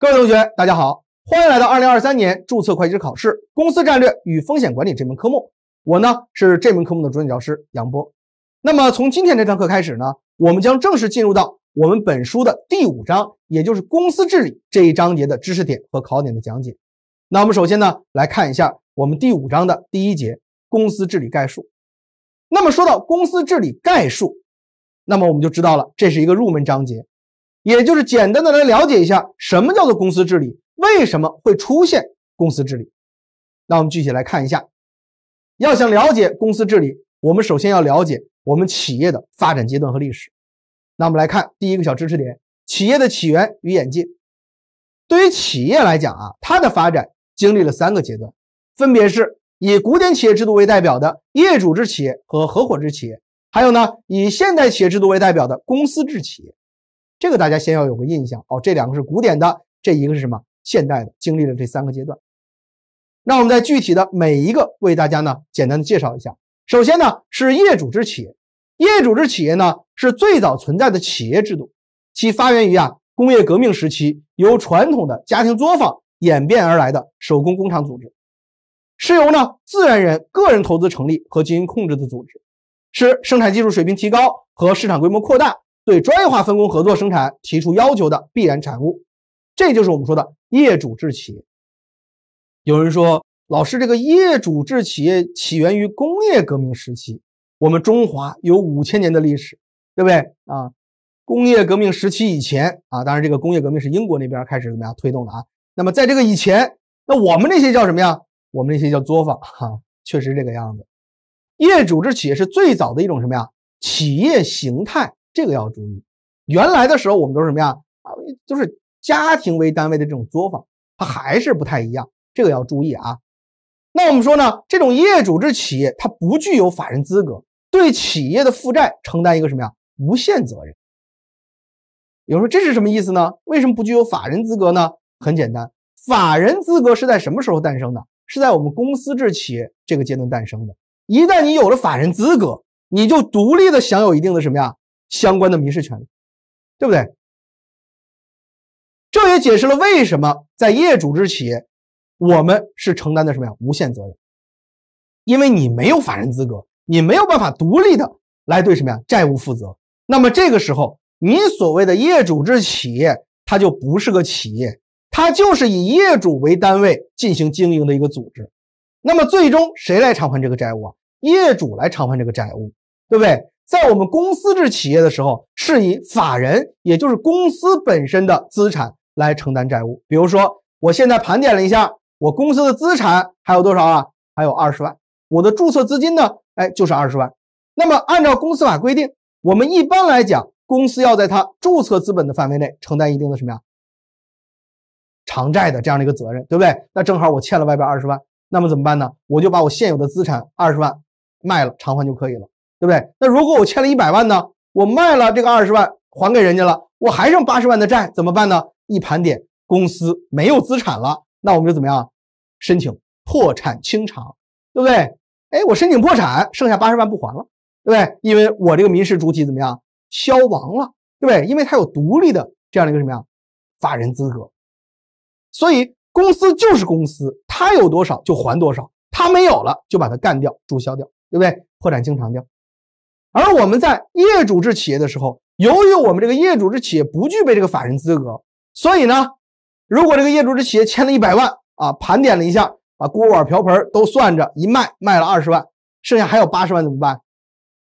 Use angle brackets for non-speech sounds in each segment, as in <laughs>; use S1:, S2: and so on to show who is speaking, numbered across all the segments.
S1: 各位同学，大家好，欢迎来到二零二三年注册会计师考试《公司战略与风险管理》这门科目。我呢是这门科目的主讲教师杨波。那么从今天这堂课开始呢，我们将正式进入到我们本书的第五章，也就是公司治理这一章节的知识点和考点的讲解。那我们首先呢来看一下我们第五章的第一节《公司治理概述》。那么说到公司治理概述，那么我们就知道了这是一个入门章节。也就是简单的来了解一下什么叫做公司治理，为什么会出现公司治理？那我们具体来看一下。要想了解公司治理，我们首先要了解我们企业的发展阶段和历史。那我们来看第一个小知识点：企业的起源与演进。对于企业来讲啊，它的发展经历了三个阶段，分别是以古典企业制度为代表的业主制企业和合伙制企业，还有呢以现代企业制度为代表的公司制企业。这个大家先要有个印象哦，这两个是古典的，这一个是什么现代的？经历了这三个阶段。那我们在具体的每一个，为大家呢简单的介绍一下。首先呢是业主制企业，业主制企业呢是最早存在的企业制度，其发源于啊工业革命时期，由传统的家庭作坊演变而来的手工工厂组织，是由呢自然人个人投资成立和经营控制的组织，是生产技术水平提高和市场规模扩大。对专业化分工合作生产提出要求的必然产物，这就是我们说的业主制企业。有人说，老师，这个业主制企业起源于工业革命时期。我们中华有五千年的历史，对不对啊？工业革命时期以前啊，当然这个工业革命是英国那边开始怎么样推动的啊。那么在这个以前，那我们那些叫什么呀？我们那些叫作坊哈，确实这个样子。业主制企业是最早的一种什么呀？企业形态。这个要注意，原来的时候我们都是什么呀？啊，都是家庭为单位的这种作坊，它还是不太一样。这个要注意啊。那我们说呢，这种业主制企业它不具有法人资格，对企业的负债承担一个什么呀？无限责任。有人说这是什么意思呢？为什么不具有法人资格呢？很简单，法人资格是在什么时候诞生的？是在我们公司制企业这个阶段诞生的。一旦你有了法人资格，你就独立的享有一定的什么呀？相关的民事权利，对不对？这也解释了为什么在业主制企业，我们是承担的什么呀？无限责任，因为你没有法人资格，你没有办法独立的来对什么呀债务负责。那么这个时候，你所谓的业主制企业，它就不是个企业，它就是以业主为单位进行经营的一个组织。那么最终谁来偿还这个债务啊？业主来偿还这个债务，对不对？在我们公司制企业的时候，是以法人，也就是公司本身的资产来承担债务。比如说，我现在盘点了一下，我公司的资产还有多少啊？还有二十万。我的注册资金呢？哎，就是二十万。那么按照公司法规定，我们一般来讲，公司要在它注册资本的范围内承担一定的什么呀？偿债的这样的一个责任，对不对？那正好我欠了外边二十万，那么怎么办呢？我就把我现有的资产二十万卖了，偿还就可以了。对不对？那如果我欠了一百万呢？我卖了这个二十万还给人家了，我还剩八十万的债怎么办呢？一盘点，公司没有资产了，那我们就怎么样申请破产清偿，对不对？哎，我申请破产，剩下八十万不还了，对不对？因为我这个民事主体怎么样消亡了，对不对？因为它有独立的这样的一个什么呀，法人资格，所以公司就是公司，它有多少就还多少，它没有了就把它干掉、注销掉，对不对？破产清偿掉。而我们在业主制企业的时候，由于我们这个业主制企业不具备这个法人资格，所以呢，如果这个业主制企业欠了一百万啊，盘点了一下，把锅碗瓢盆都算着，一卖卖了二十万，剩下还有八十万怎么办？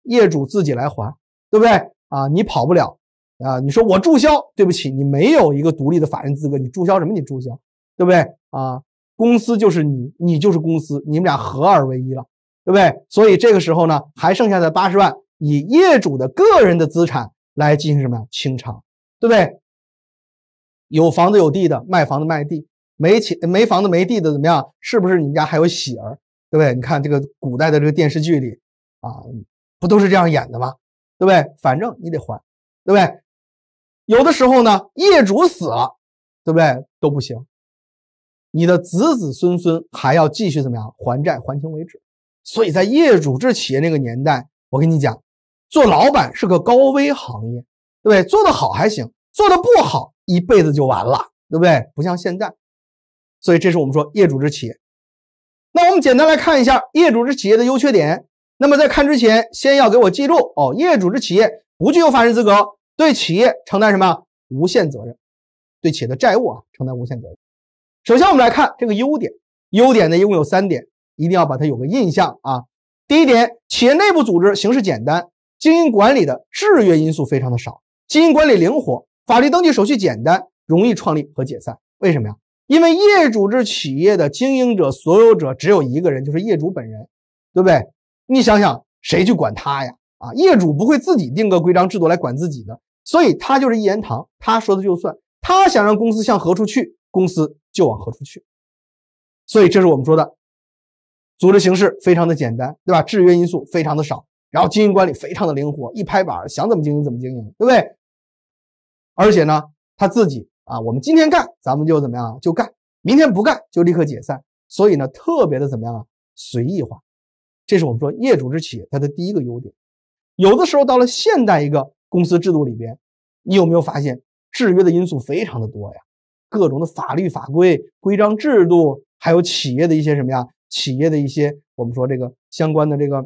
S1: 业主自己来还，对不对啊？你跑不了啊！你说我注销，对不起，你没有一个独立的法人资格，你注销什么？你注销，对不对啊？公司就是你，你就是公司，你们俩合二为一了，对不对？所以这个时候呢，还剩下的八十万。以业主的个人的资产来进行什么呀清偿，对不对？有房子有地的卖房子卖地，没钱没房子没地的怎么样？是不是你们家还有喜儿，对不对？你看这个古代的这个电视剧里啊，不都是这样演的吗？对不对？反正你得还，对不对？有的时候呢，业主死了，对不对？都不行，你的子子孙孙还要继续怎么样还债还清为止。所以在业主制企业那个年代，我跟你讲。做老板是个高危行业，对不对？做得好还行，做得不好一辈子就完了，对不对？不像现在，所以这是我们说业主之企业。那我们简单来看一下业主之企业的优缺点。那么在看之前，先要给我记住哦，业主之企业不具有法人资格，对企业承担什么无限责任？对企业的债务啊承担无限责任。首先我们来看这个优点，优点呢一共有三点，一定要把它有个印象啊。第一点，企业内部组织形式简单。经营管理的制约因素非常的少，经营管理灵活，法律登记手续简单，容易创立和解散。为什么呀？因为业主制企业的经营者、所有者只有一个人，就是业主本人，对不对？你想想，谁去管他呀？啊，业主不会自己定个规章制度来管自己的，所以他就是一言堂，他说的就算，他想让公司向何处去，公司就往何处去。所以这是我们说的，组织形式非常的简单，对吧？制约因素非常的少。然后经营管理非常的灵活，一拍板想怎么经营怎么经营，对不对？而且呢，他自己啊，我们今天干，咱们就怎么样就干，明天不干就立刻解散，所以呢，特别的怎么样啊，随意化。这是我们说业主制企业它的第一个优点。有的时候到了现代一个公司制度里边，你有没有发现制约的因素非常的多呀？各种的法律法规、规章制度，还有企业的一些什么呀？企业的一些我们说这个相关的这个。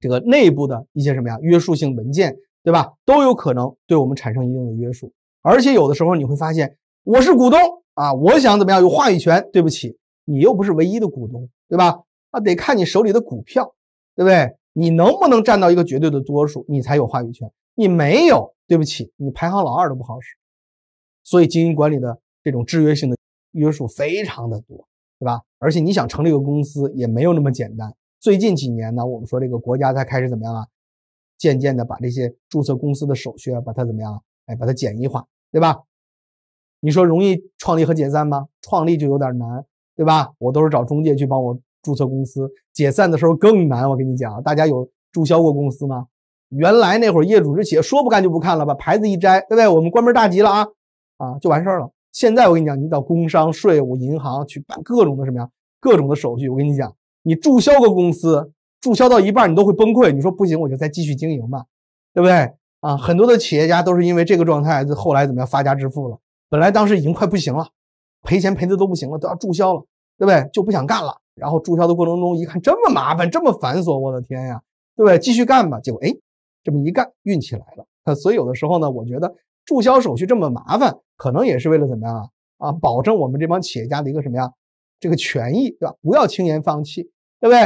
S1: 这个内部的一些什么呀，约束性文件，对吧？都有可能对我们产生一定的约束。而且有的时候你会发现，我是股东啊，我想怎么样有话语权？对不起，你又不是唯一的股东，对吧？啊，得看你手里的股票，对不对？你能不能占到一个绝对的多数，你才有话语权。你没有，对不起，你排行老二都不好使。所以，经营管理的这种制约性的约束非常的多，对吧？而且你想成立一个公司也没有那么简单。最近几年呢，我们说这个国家才开始怎么样啊？渐渐的把这些注册公司的手续啊，把它怎么样啊？哎，把它简易化，对吧？你说容易创立和解散吗？创立就有点难，对吧？我都是找中介去帮我注册公司，解散的时候更难。我跟你讲，大家有注销过公司吗？原来那会儿业主这企业说不干就不干了，把牌子一摘，对不对？我们关门大吉了啊啊，就完事儿了。现在我跟你讲，你到工商、税务、银行去办各种的什么呀？各种的手续。我跟你讲。你注销个公司，注销到一半你都会崩溃。你说不行，我就再继续经营吧，对不对？啊，很多的企业家都是因为这个状态，后来怎么样发家致富了。本来当时已经快不行了，赔钱赔的都不行了，都要注销了，对不对？就不想干了。然后注销的过程中一看这么麻烦，这么繁琐，我的天呀，对不对？继续干吧，结果哎，这么一干，运气来了。所以有的时候呢，我觉得注销手续这么麻烦，可能也是为了怎么样啊啊，保证我们这帮企业家的一个什么呀？这个权益对吧？不要轻言放弃，对不对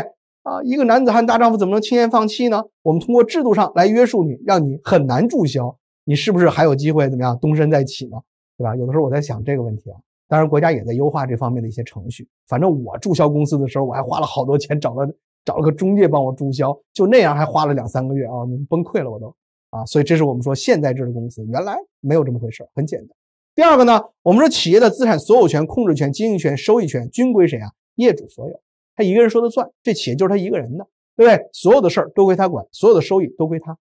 S1: 啊？一个男子汉大丈夫怎么能轻言放弃呢？我们通过制度上来约束你，让你很难注销。你是不是还有机会怎么样东山再起呢？对吧？有的时候我在想这个问题啊。当然，国家也在优化这方面的一些程序。反正我注销公司的时候，我还花了好多钱，找了找了个中介帮我注销，就那样还花了两三个月啊，崩溃了我都啊。所以这是我们说现在制的公司，原来没有这么回事，很简单。第二个呢，我们说企业的资产所有权、控制权、经营权、收益权均归谁啊？业主所有，他一个人说的算，这企业就是他一个人的，对不对？所有的事儿都归他管，所有的收益都归他。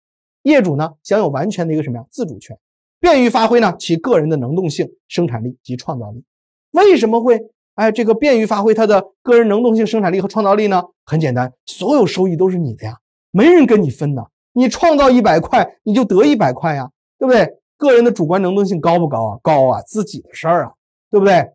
S1: 业主呢，享有完全的一个什么呀？自主权，便于发挥呢其个人的能动性、生产力及创造力。为什么会哎这个便于发挥他的个人能动性、生产力和创造力呢？很简单，所有收益都是你的呀，没人跟你分呢。你创造一百块，你就得一百块呀，对不对？个人的主观能动性高不高啊？高啊，自己的事儿啊，对不对？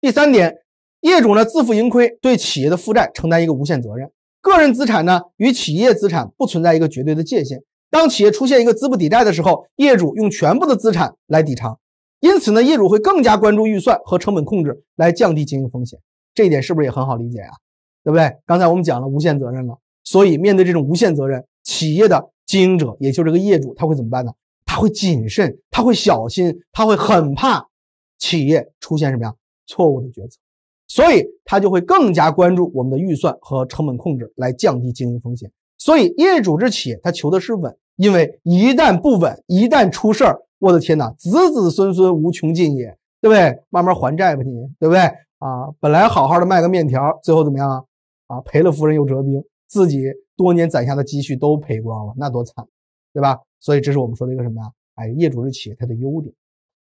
S1: 第三点，业主呢自负盈亏，对企业的负债承担一个无限责任，个人资产呢与企业资产不存在一个绝对的界限。当企业出现一个资不抵债的时候，业主用全部的资产来抵偿。因此呢，业主会更加关注预算和成本控制，来降低经营风险。这一点是不是也很好理解啊？对不对？刚才我们讲了无限责任了，所以面对这种无限责任，企业的经营者，也就是这个业主，他会怎么办呢？会谨慎，他会小心，他会很怕企业出现什么呀？错误的决策，所以他就会更加关注我们的预算和成本控制，来降低经营风险。所以业主之企业他求的是稳，因为一旦不稳，一旦出事儿，我的天哪，子子孙孙无穷尽也，对不对？慢慢还债吧，你，对不对？啊，本来好好的卖个面条，最后怎么样啊？啊，赔了夫人又折兵，自己多年攒下的积蓄都赔光了，那多惨，对吧？所以这是我们说的一个什么呀？哎，业主是企业它的优点，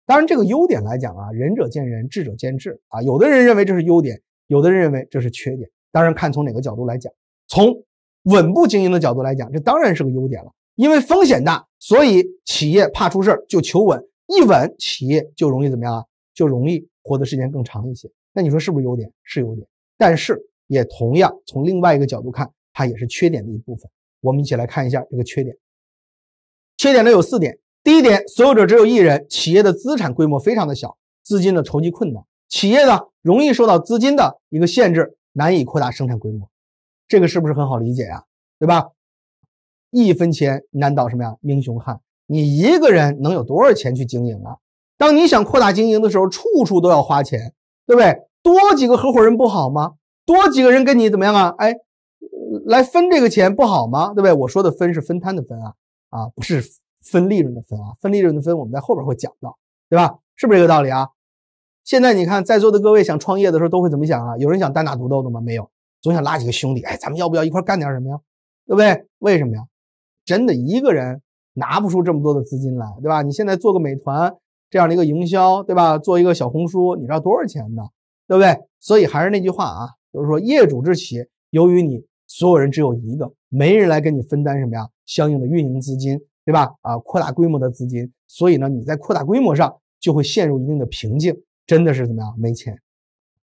S1: 当然这个优点来讲啊，仁者见仁，智者见智啊。有的人认为这是优点，有的人认为这是缺点。当然看从哪个角度来讲，从稳步经营的角度来讲，这当然是个优点了，因为风险大，所以企业怕出事儿就求稳，一稳企业就容易怎么样啊？就容易活得时间更长一些。那你说是不是优点？是优点，但是也同样从另外一个角度看，它也是缺点的一部分。我们一起来看一下这个缺点。缺点呢有四点。第一点，所有者只有一人，企业的资产规模非常的小，资金的筹集困难，企业呢容易受到资金的一个限制，难以扩大生产规模。这个是不是很好理解呀？对吧？一分钱难倒什么呀？英雄汉，你一个人能有多少钱去经营啊？当你想扩大经营的时候，处处都要花钱，对不对？多几个合伙人不好吗？多几个人跟你怎么样啊？哎，来分这个钱不好吗？对不对？我说的分是分摊的分啊。啊，不是分利润的分啊，分利润的分，我们在后边会讲到，对吧？是不是这个道理啊？现在你看，在座的各位想创业的时候都会怎么想啊？有人想单打独斗的吗？没有，总想拉几个兄弟，哎，咱们要不要一块干点什么呀？对不对？为什么呀？真的一个人拿不出这么多的资金来，对吧？你现在做个美团这样的一个营销，对吧？做一个小红书，你知道多少钱的，对不对？所以还是那句话啊，就是说业主之企由于你。所有人只有一个，没人来跟你分担什么呀？相应的运营资金，对吧？啊，扩大规模的资金，所以呢，你在扩大规模上就会陷入一定的瓶颈，真的是怎么样？没钱。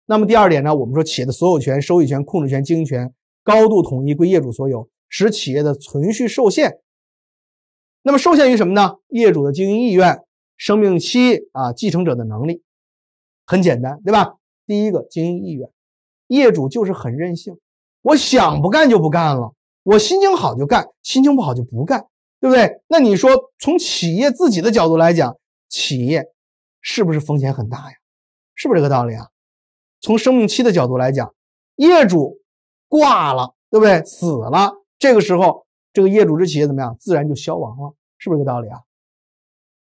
S1: 那么第二点呢，我们说企业的所有权、收益权、控制权、经营权高度统一归业主所有，使企业的存续受限。那么受限于什么呢？业主的经营意愿、生命期啊，继承者的能力。很简单，对吧？第一个经营意愿，业主就是很任性。我想不干就不干了，我心情好就干，心情不好就不干，对不对？那你说从企业自己的角度来讲，企业是不是风险很大呀？是不是这个道理啊？从生命期的角度来讲，业主挂了，对不对？死了，这个时候这个业主之企业怎么样？自然就消亡了，是不是这个道理啊？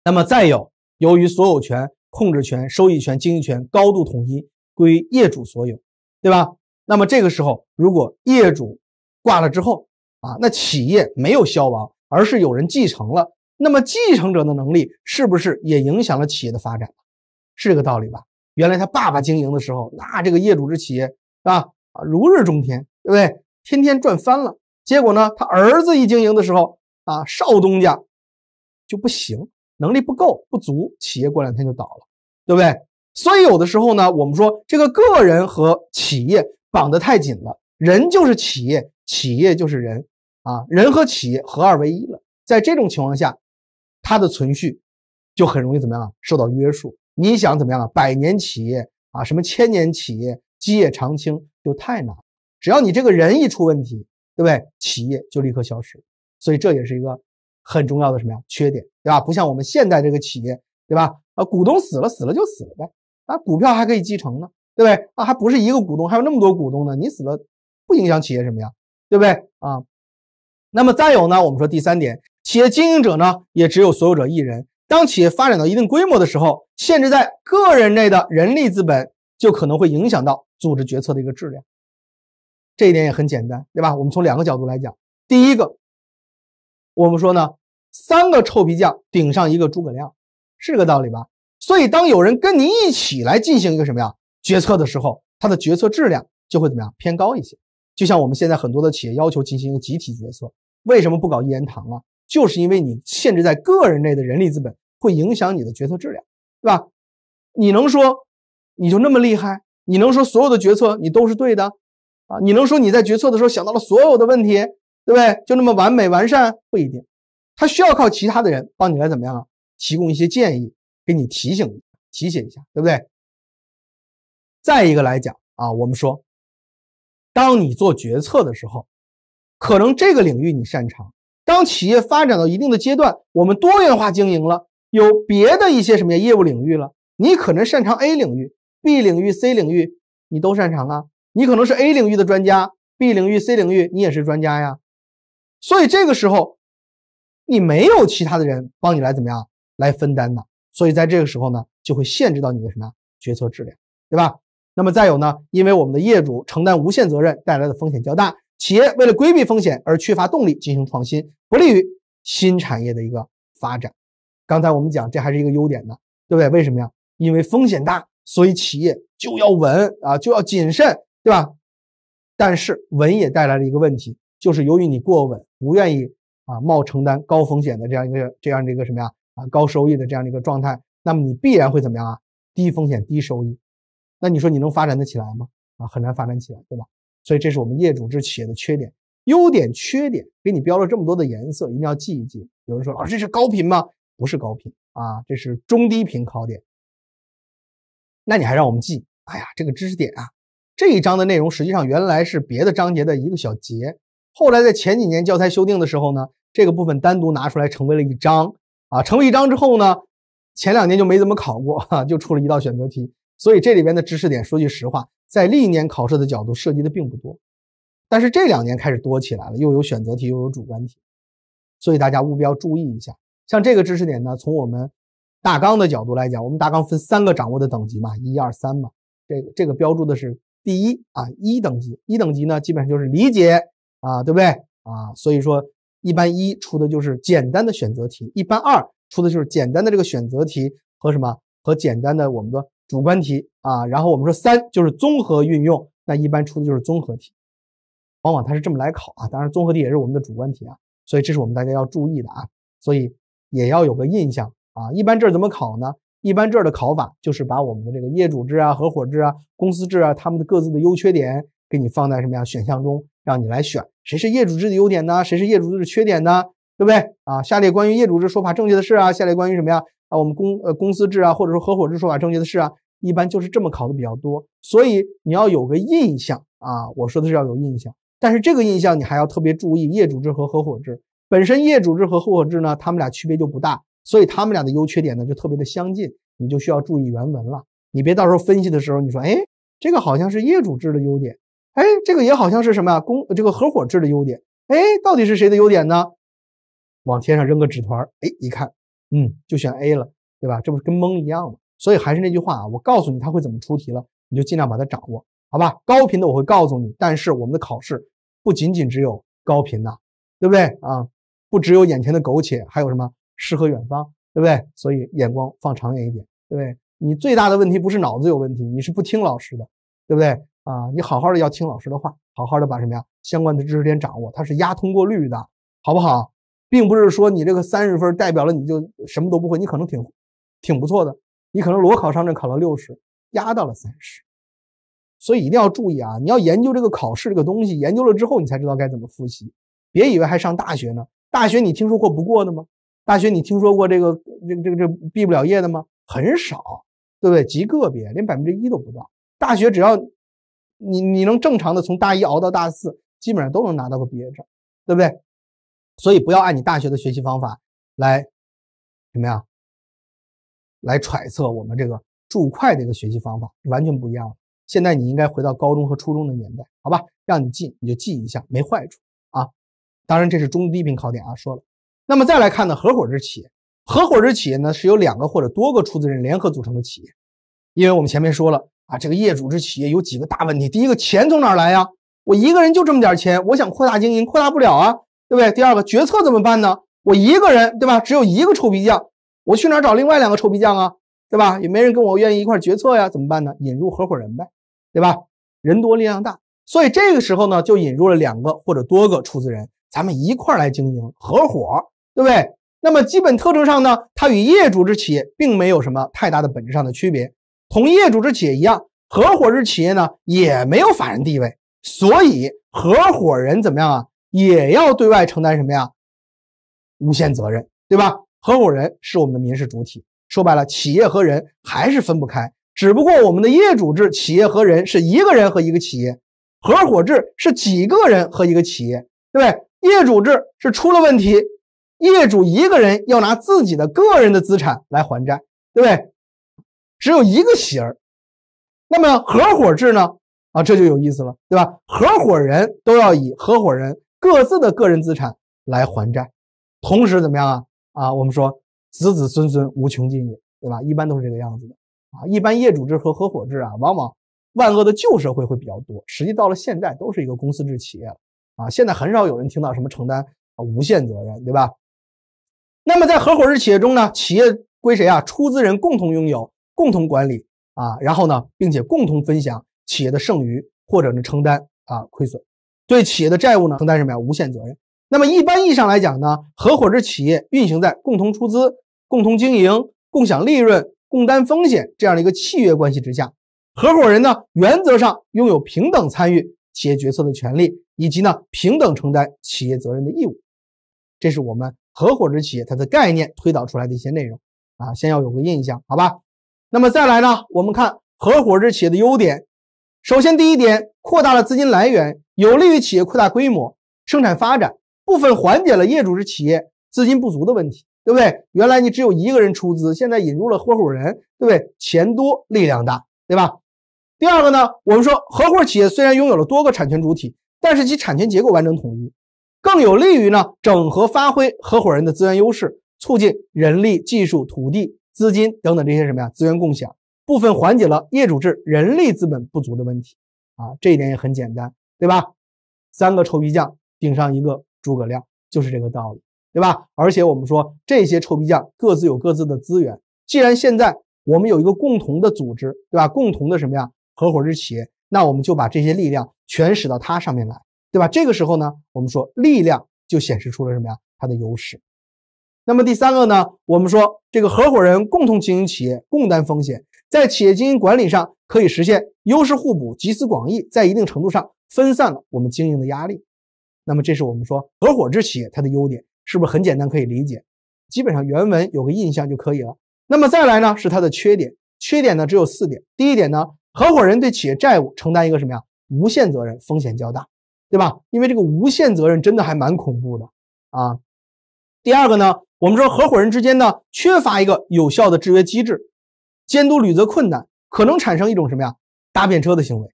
S1: 那么再有，由于所有权、控制权、收益权、经营权高度统一，归业主所有，对吧？那么这个时候，如果业主挂了之后啊，那企业没有消亡，而是有人继承了。那么继承者的能力是不是也影响了企业的发展？是这个道理吧？原来他爸爸经营的时候，那这个业主之企业啊啊如日中天，对不对？天天赚翻了。结果呢，他儿子一经营的时候啊，少东家就不行，能力不够不足，企业过两天就倒了，对不对？所以有的时候呢，我们说这个个人和企业。绑得太紧了，人就是企业，企业就是人，啊，人和企业合二为一了。在这种情况下，它的存续就很容易怎么样受到约束。你想怎么样啊？百年企业啊，什么千年企业基业长青就太难只要你这个人一出问题，对不对？企业就立刻消失。所以这也是一个很重要的什么呀？缺点对吧？不像我们现在这个企业对吧？啊，股东死了死了就死了呗，啊，股票还可以继承呢。对不对？啊，还不是一个股东，还有那么多股东呢。你死了，不影响企业什么呀？对不对？啊，那么再有呢，我们说第三点，企业经营者呢也只有所有者一人。当企业发展到一定规模的时候，限制在个人内的人力资本就可能会影响到组织决策的一个质量。这一点也很简单，对吧？我们从两个角度来讲，第一个，我们说呢，三个臭皮匠顶上一个诸葛亮，是这个道理吧？所以当有人跟你一起来进行一个什么呀？决策的时候，他的决策质量就会怎么样偏高一些。就像我们现在很多的企业要求进行一个集体决策，为什么不搞一言堂啊？就是因为你限制在个人内的人力资本会影响你的决策质量，对吧？你能说你就那么厉害？你能说所有的决策你都是对的啊？你能说你在决策的时候想到了所有的问题，对不对？就那么完美完善？不一定，他需要靠其他的人帮你来怎么样啊？提供一些建议，给你提醒提醒一下，对不对？再一个来讲啊，我们说，当你做决策的时候，可能这个领域你擅长。当企业发展到一定的阶段，我们多元化经营了，有别的一些什么呀业务领域了，你可能擅长 A 领域、B 领域、C 领域，你都擅长啊。你可能是 A 领域的专家，B 领域、C 领域你也是专家呀。所以这个时候，你没有其他的人帮你来怎么样来分担的，所以在这个时候呢，就会限制到你的什么呀决策质量，对吧？那么再有呢，因为我们的业主承担无限责任带来的风险较大，企业为了规避风险而缺乏动力进行创新，不利于新产业的一个发展。刚才我们讲，这还是一个优点呢，对不对？为什么呀？因为风险大，所以企业就要稳啊，就要谨慎，对吧？但是稳也带来了一个问题，就是由于你过稳，不愿意啊冒承担高风险的这样一个这样的一个什么呀啊高收益的这样的一个状态，那么你必然会怎么样啊？低风险低收益。那你说你能发展得起来吗？啊，很难发展起来，对吧？所以这是我们业主制企业的缺点、优点、缺点给你标了这么多的颜色，一定要记一记。有人说老、啊，这是高频吗？不是高频啊，这是中低频考点。那你还让我们记？哎呀，这个知识点啊，这一章的内容实际上原来是别的章节的一个小节，后来在前几年教材修订的时候呢，这个部分单独拿出来成为了一章啊，成为一章之后呢，前两年就没怎么考过，就出了一道选择题。所以这里边的知识点，说句实话，在历年考试的角度涉及的并不多，但是这两年开始多起来了，又有选择题，又有主观题，所以大家务必要注意一下。像这个知识点呢，从我们大纲的角度来讲，我们大纲分三个掌握的等级嘛，一、二、三嘛。这个这个标注的是第一啊，一等级，一等级呢，基本上就是理解啊，对不对啊？所以说，一般一出的就是简单的选择题，一般二出的就是简单的这个选择题和什么和简单的我们的。主观题啊，然后我们说三就是综合运用，那一般出的就是综合题，往往它是这么来考啊。当然，综合题也是我们的主观题啊，所以这是我们大家要注意的啊。所以也要有个印象啊。一般这儿怎么考呢？一般这儿的考法就是把我们的这个业主制啊、合伙制啊、公司制啊，他们的各自的优缺点给你放在什么呀选项中，让你来选谁是业主制的优点呢？谁是业主制的缺点呢？对不对啊？下列关于业主制说法正确的是啊？下列关于什么呀？啊，我们公呃公司制啊，或者说合伙制说法正确的是啊，一般就是这么考的比较多，所以你要有个印象啊。我说的是要有印象，但是这个印象你还要特别注意业主制和合伙制本身。业主制和合伙制呢，他们俩区别就不大，所以他们俩的优缺点呢就特别的相近，你就需要注意原文了，你别到时候分析的时候你说，哎，这个好像是业主制的优点，哎，这个也好像是什么呀，公这个合伙制的优点，哎，到底是谁的优点呢？往天上扔个纸团哎，一看。嗯，就选 A 了，对吧？这不是跟蒙一样吗？所以还是那句话啊，我告诉你他会怎么出题了，你就尽量把它掌握，好吧？高频的我会告诉你，但是我们的考试不仅仅只有高频呐，对不对啊？不只有眼前的苟且，还有什么诗和远方，对不对？所以眼光放长远一点，对不对？你最大的问题不是脑子有问题，你是不听老师的，对不对啊？你好好的要听老师的话，好好的把什么呀相关的知识点掌握，它是压通过率的，好不好？并不是说你这个三十分代表了你就什么都不会，你可能挺挺不错的，你可能裸考上证考了六十，压到了三十，所以一定要注意啊！你要研究这个考试这个东西，研究了之后你才知道该怎么复习。别以为还上大学呢，大学你听说过不过的吗？大学你听说过这个这个这个这毕不了业的吗？很少，对不对？极个别，连百分之一都不到。大学只要你你能正常的从大一熬到大四，基本上都能拿到个毕业证，对不对？所以不要按你大学的学习方法来，怎么样？来揣测我们这个注会的一个学习方法，完全不一样了。现在你应该回到高中和初中的年代，好吧？让你记你就记一下，没坏处啊。当然这是中低频考点啊，说了。那么再来看呢，合伙制企业，合伙制企业呢是由两个或者多个出资人联合组成的企业。因为我们前面说了啊，这个业主制企业有几个大问题：第一个，钱从哪儿来呀？我一个人就这么点钱，我想扩大经营，扩大不了啊。对不对？第二个决策怎么办呢？我一个人，对吧？只有一个臭皮匠，我去哪找另外两个臭皮匠啊？对吧？也没人跟我愿意一块决策呀，怎么办呢？引入合伙人呗，对吧？人多力量大，所以这个时候呢，就引入了两个或者多个出资人，咱们一块来经营合伙，对不对？那么基本特征上呢，它与业主制企业并没有什么太大的本质上的区别，同业主制企业一样，合伙制企业呢也没有法人地位，所以合伙人怎么样啊？也要对外承担什么呀？无限责任，对吧？合伙人是我们的民事主体，说白了，企业和人还是分不开，只不过我们的业主制企业和人是一个人和一个企业，合伙制是几个人和一个企业，对不对？业主制是出了问题，业主一个人要拿自己的个人的资产来还债，对不对？只有一个喜儿。那么合伙制呢？啊，这就有意思了，对吧？合伙人都要以合伙人。各自的个人资产来还债，同时怎么样啊？啊，我们说子子孙孙无穷尽也，对吧？一般都是这个样子的啊。一般业主制和合伙制啊，往往万恶的旧社会会比较多。实际到了现在都是一个公司制企业了啊。现在很少有人听到什么承担无限责任，对吧？那么在合伙制企业中呢，企业归谁啊？出资人共同拥有、共同管理啊，然后呢，并且共同分享企业的剩余，或者呢承担啊亏损。对企业的债务呢，承担什么呀？无限责任。那么一般意义上来讲呢，合伙制企业运行在共同出资、共同经营、共享利润、共担风险这样的一个契约关系之下。合伙人呢，原则上拥有平等参与企业决策的权利，以及呢，平等承担企业责任的义务。这是我们合伙制企业它的概念推导出来的一些内容啊，先要有个印象，好吧？那么再来呢，我们看合伙制企业的优点。首先第一点，扩大了资金来源。有利于企业扩大规模、生产发展，部分缓解了业主制企业资金不足的问题，对不对？原来你只有一个人出资，现在引入了合伙人，对不对？钱多力量大，对吧？第二个呢，我们说合伙企业虽然拥有了多个产权主体，但是其产权结构完整统一，更有利于呢整合发挥合伙人的资源优势，促进人力、技术、土地、资金等等这些什么呀资源共享，部分缓解了业主制人力资本不足的问题啊，这一点也很简单。对吧？三个臭皮匠顶上一个诸葛亮，就是这个道理，对吧？而且我们说这些臭皮匠各自有各自的资源，既然现在我们有一个共同的组织，对吧？共同的什么呀？合伙制企业，那我们就把这些力量全使到它上面来，对吧？这个时候呢，我们说力量就显示出了什么呀？它的优势。那么第三个呢，我们说这个合伙人共同经营企业，共担风险，在企业经营管理上可以实现优势互补、集思广益，在一定程度上。分散了我们经营的压力，那么这是我们说合伙制企业它的优点，是不是很简单可以理解？基本上原文有个印象就可以了。那么再来呢是它的缺点，缺点呢只有四点。第一点呢，合伙人对企业债务承担一个什么呀无限责任，风险较大，对吧？因为这个无限责任真的还蛮恐怖的啊。第二个呢，我们说合伙人之间呢缺乏一个有效的制约机制，监督履责困难，可能产生一种什么呀搭便车的行为。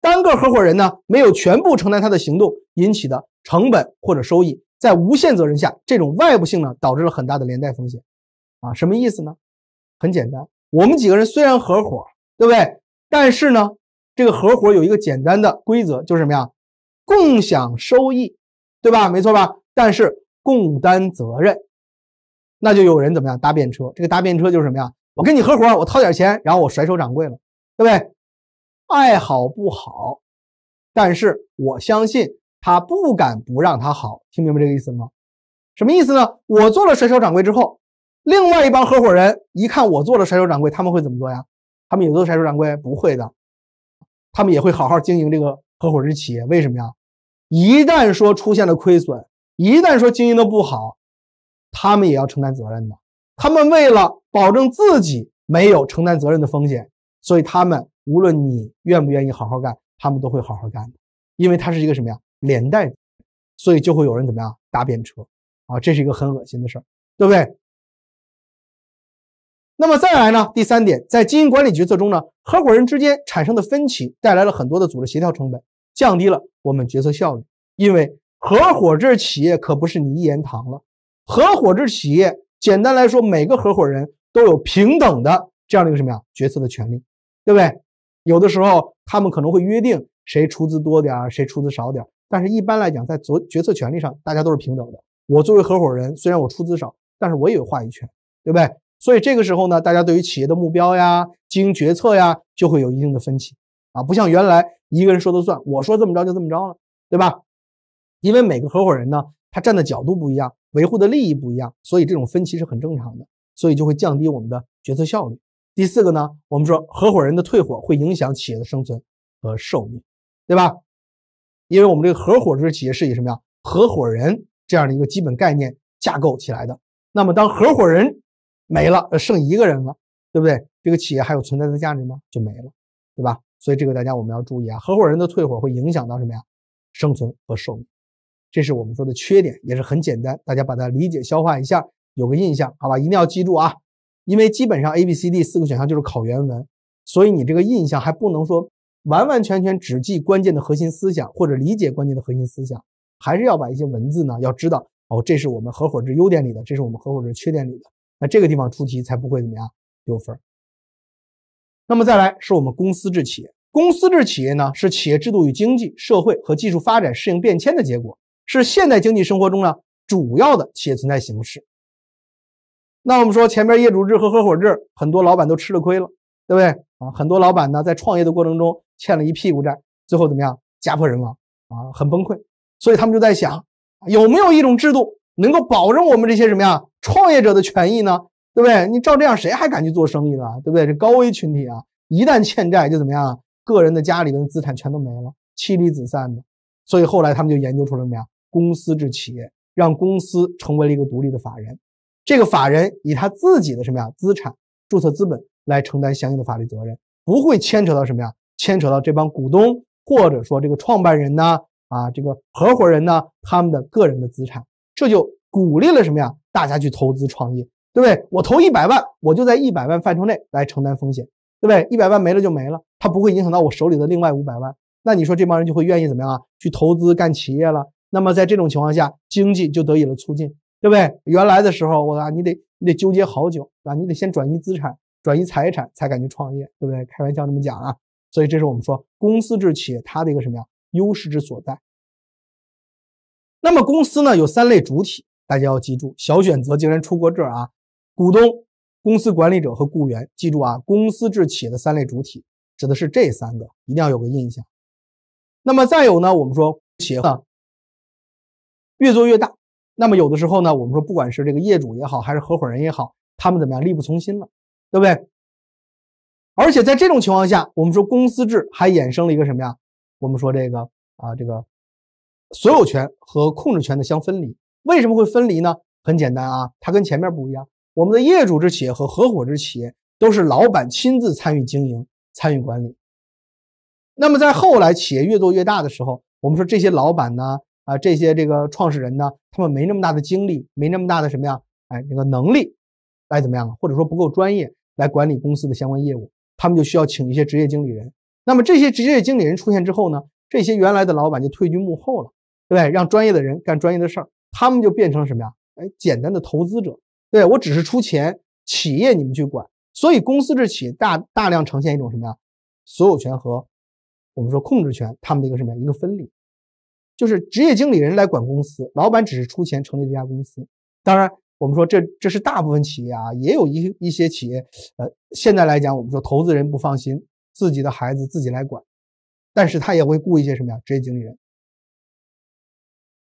S1: 单个合伙人呢，没有全部承担他的行动引起的成本或者收益，在无限责任下，这种外部性呢，导致了很大的连带风险。啊，什么意思呢？很简单，我们几个人虽然合伙，对不对？但是呢，这个合伙有一个简单的规则，就是什么呀？共享收益，对吧？没错吧？但是共担责任，那就有人怎么样搭便车？这个搭便车就是什么呀？我跟你合伙，我掏点钱，然后我甩手掌柜了，对不对？爱好不好，但是我相信他不敢不让他好，听明白这个意思吗？什么意思呢？我做了甩手掌柜之后，另外一帮合伙人一看我做了甩手掌柜，他们会怎么做呀？他们也做甩手掌柜不会的，他们也会好好经营这个合伙制企业。为什么呀？一旦说出现了亏损，一旦说经营的不好，他们也要承担责任的。他们为了保证自己没有承担责任的风险，所以他们。无论你愿不愿意好好干，他们都会好好干，的，因为他是一个什么呀？连带，所以就会有人怎么样搭便车，啊，这是一个很恶心的事儿，对不对？那么再来呢？第三点，在经营管理决策中呢，合伙人之间产生的分歧带来了很多的组织协调成本，降低了我们决策效率。因为合伙制企业可不是你一言堂了，合伙制企业简单来说，每个合伙人都有平等的这样的一个什么呀？决策的权利，对不对？有的时候，他们可能会约定谁出资多点儿，谁出资少点儿。但是一般来讲，在决决策权利上，大家都是平等的。我作为合伙人，虽然我出资少，但是我也有话语权，对不对？所以这个时候呢，大家对于企业的目标呀、经营决策呀，就会有一定的分歧啊。不像原来一个人说的算，我说这么着就这么着了，对吧？因为每个合伙人呢，他站的角度不一样，维护的利益不一样，所以这种分歧是很正常的，所以就会降低我们的决策效率。第四个呢，我们说合伙人的退伙会影响企业的生存和寿命，对吧？因为我们这个合伙制企业是以什么呀？合伙人这样的一个基本概念架构起来的。那么当合伙人没了，剩一个人了，对不对？这个企业还有存在的价值吗？就没了，对吧？所以这个大家我们要注意啊，合伙人的退伙会影响到什么呀？生存和寿命，这是我们说的缺点，也是很简单，大家把它理解消化一下，有个印象，好吧？一定要记住啊。因为基本上 A、B、C、D 四个选项就是考原文，所以你这个印象还不能说完完全全只记关键的核心思想或者理解关键的核心思想，还是要把一些文字呢，要知道哦，这是我们合伙制优点里的，这是我们合伙制缺点里的，那这个地方出题才不会怎么样丢分。那么再来是我们公司制企业，公司制企业呢，是企业制度与经济社会和技术发展适应变迁的结果，是现代经济生活中呢主要的企业存在形式。那我们说前面业主制和合伙制，很多老板都吃了亏了，对不对啊？很多老板呢在创业的过程中欠了一屁股债，最后怎么样？家破人亡啊，很崩溃。所以他们就在想，有没有一种制度能够保证我们这些什么呀创业者的权益呢？对不对？你照这样谁还敢去做生意呢？对不对？这高危群体啊，一旦欠债就怎么样啊？个人的家里的资产全都没了，妻离子散的。所以后来他们就研究出了什么呀？公司制企业，让公司成为了一个独立的法人。这个法人以他自己的什么呀资产、注册资本来承担相应的法律责任，不会牵扯到什么呀，牵扯到这帮股东或者说这个创办人呢，啊，这个合伙人呢他们的个人的资产，这就鼓励了什么呀？大家去投资创业，对不对？我投一百万，我就在一百万范畴内来承担风险，对不对？一百万没了就没了，它不会影响到我手里的另外五百万。那你说这帮人就会愿意怎么样啊？去投资干企业了。那么在这种情况下，经济就得以了促进。对不对？原来的时候，我啊，你得你得纠结好久啊，你得先转移资产、转移财产，才敢去创业，对不对？开玩笑这么讲啊。所以这是我们说公司制企业它的一个什么呀优势之所在。那么公司呢有三类主体，大家要记住。小选择竟然出过这啊，股东、公司管理者和雇员。记住啊，公司制企业的三类主体指的是这三个，一定要有个印象。那么再有呢，我们说企业呢越做越大。那么有的时候呢，我们说不管是这个业主也好，还是合伙人也好，他们怎么样力不从心了，对不对？而且在这种情况下，我们说公司制还衍生了一个什么呀？我们说这个啊，这个所有权和控制权的相分离。为什么会分离呢？很简单啊，它跟前面不一样。我们的业主制企业和合伙制企业都是老板亲自参与经营、参与管理。那么在后来企业越做越大的时候，我们说这些老板呢？啊，这些这个创始人呢，他们没那么大的精力，没那么大的什么呀，哎，那个能力来怎么样或者说不够专业来管理公司的相关业务，他们就需要请一些职业经理人。那么这些职业经理人出现之后呢，这些原来的老板就退居幕后了，对不对？让专业的人干专业的事儿，他们就变成什么呀？哎，简单的投资者。对我只是出钱，企业你们去管。所以公司制企业大大量呈现一种什么呀？所有权和我们说控制权，他们的一个什么一个分离。就是职业经理人来管公司，老板只是出钱成立这家公司。当然，我们说这这是大部分企业啊，也有一一些企业，呃，现在来讲，我们说投资人不放心自己的孩子自己来管，但是他也会雇一些什么呀职业经理人。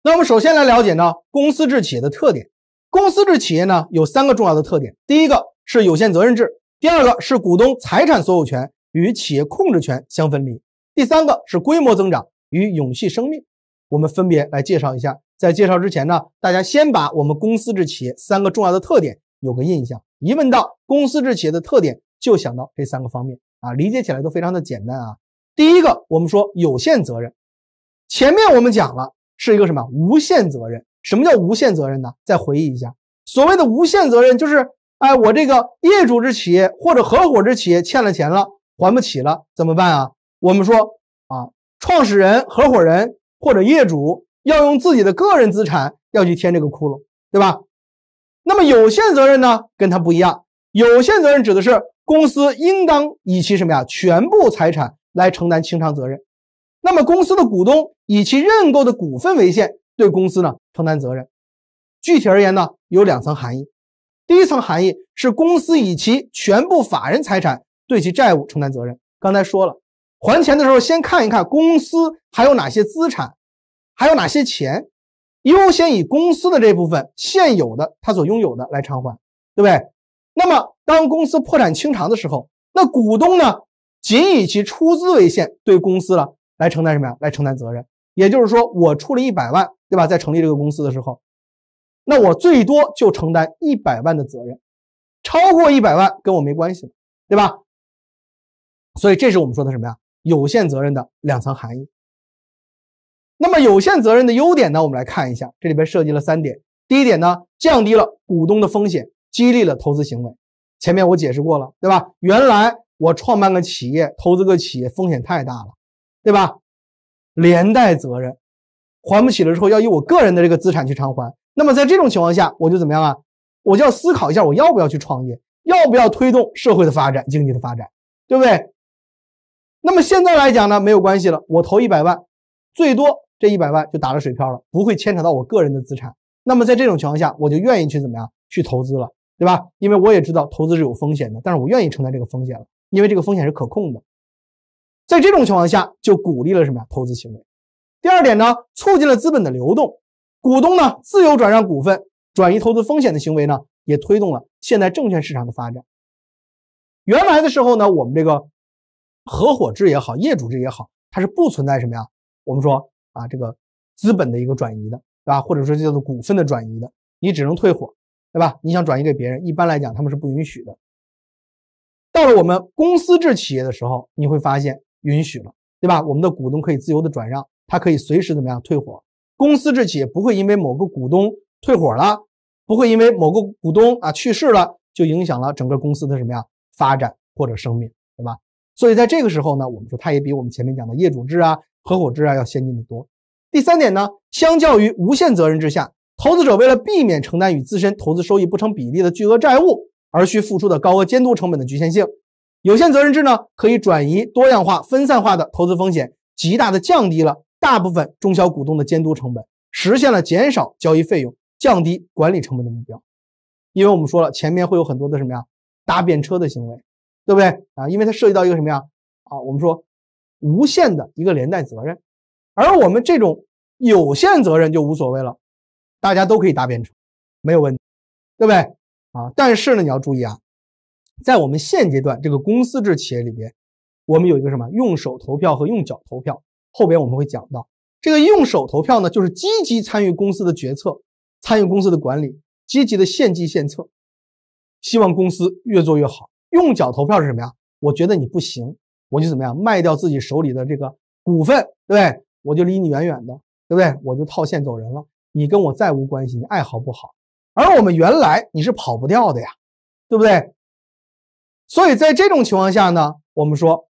S1: 那我们首先来了解呢公司制企业的特点。公司制企业呢有三个重要的特点：第一个是有限责任制；第二个是股东财产所有权与企业控制权相分离；第三个是规模增长与永续生命。我们分别来介绍一下，在介绍之前呢，大家先把我们公司制企业三个重要的特点有个印象。一问到公司制企业的特点，就想到这三个方面啊，理解起来都非常的简单啊。第一个，我们说有限责任，前面我们讲了是一个什么？无限责任。什么叫无限责任呢？再回忆一下，所谓的无限责任就是，哎，我这个业主制企业或者合伙制企业欠了钱了还不起了怎么办啊？我们说啊，创始人、合伙人。或者业主要用自己的个人资产要去填这个窟窿，对吧？那么有限责任呢，跟它不一样。有限责任指的是公司应当以其什么呀？全部财产来承担清偿责任。那么公司的股东以其认购的股份为限对公司呢承担责任。具体而言呢，有两层含义。第一层含义是公司以其全部法人财产对其债务承担责任。刚才说了。还钱的时候，先看一看公司还有哪些资产，还有哪些钱，优先以公司的这部分现有的他所拥有的来偿还，对不对？那么当公司破产清偿的时候，那股东呢，仅以其出资为限对公司了来承担什么呀？来承担责任。也就是说，我出了一百万，对吧？在成立这个公司的时候，那我最多就承担一百万的责任，超过一百万跟我没关系，对吧？所以这是我们说的什么呀？有限责任的两层含义。那么有限责任的优点呢？我们来看一下，这里边涉及了三点。第一点呢，降低了股东的风险，激励了投资行为。前面我解释过了，对吧？原来我创办个企业，投资个企业，风险太大了，对吧？连带责任还不起了时候，要以我个人的这个资产去偿还。那么在这种情况下，我就怎么样啊？我就要思考一下，我要不要去创业？要不要推动社会的发展、经济的发展？对不对？那么现在来讲呢，没有关系了。我投一百万，最多这一百万就打了水漂了，不会牵扯到我个人的资产。那么在这种情况下，我就愿意去怎么样去投资了，对吧？因为我也知道投资是有风险的，但是我愿意承担这个风险了，因为这个风险是可控的。在这种情况下，就鼓励了什么呀？投资行为。第二点呢，促进了资本的流动，股东呢自由转让股份、转移投资风险的行为呢，也推动了现代证券市场的发展。原来的时候呢，我们这个。合伙制也好，业主制也好，它是不存在什么呀？我们说啊，这个资本的一个转移的，对吧？或者说叫做股份的转移的，你只能退伙，对吧？你想转移给别人，一般来讲他们是不允许的。到了我们公司制企业的时候，你会发现允许了，对吧？我们的股东可以自由的转让，他可以随时怎么样退伙。公司制企业不会因为某个股东退伙了，不会因为某个股东啊去世了，就影响了整个公司的什么呀发展或者生命，对吧？所以在这个时候呢，我们说它也比我们前面讲的业主制啊、合伙制啊要先进的多。第三点呢，相较于无限责任制下，投资者为了避免承担与自身投资收益不成比例的巨额债务而需付出的高额监督成本的局限性，有限责任制呢可以转移多样化、分散化的投资风险，极大的降低了大部分中小股东的监督成本，实现了减少交易费用、降低管理成本的目标。因为我们说了，前面会有很多的什么呀，搭便车的行为。对不对啊？因为它涉及到一个什么呀？啊，我们说无限的一个连带责任，而我们这种有限责任就无所谓了，大家都可以搭便车，没有问题，对不对啊？但是呢，你要注意啊，在我们现阶段这个公司制企业里边，我们有一个什么？用手投票和用脚投票。后边我们会讲到，这个用手投票呢，就是积极参与公司的决策，参与公司的管理，积极的献计献策，希望公司越做越好。用脚投票是什么呀？我觉得你不行，我就怎么样卖掉自己手里的这个股份，对不对？我就离你远远的，对不对？我就套现走人了，你跟我再无关系，你爱好不好。而我们原来你是跑不掉的呀，对不对？所以在这种情况下呢，我们说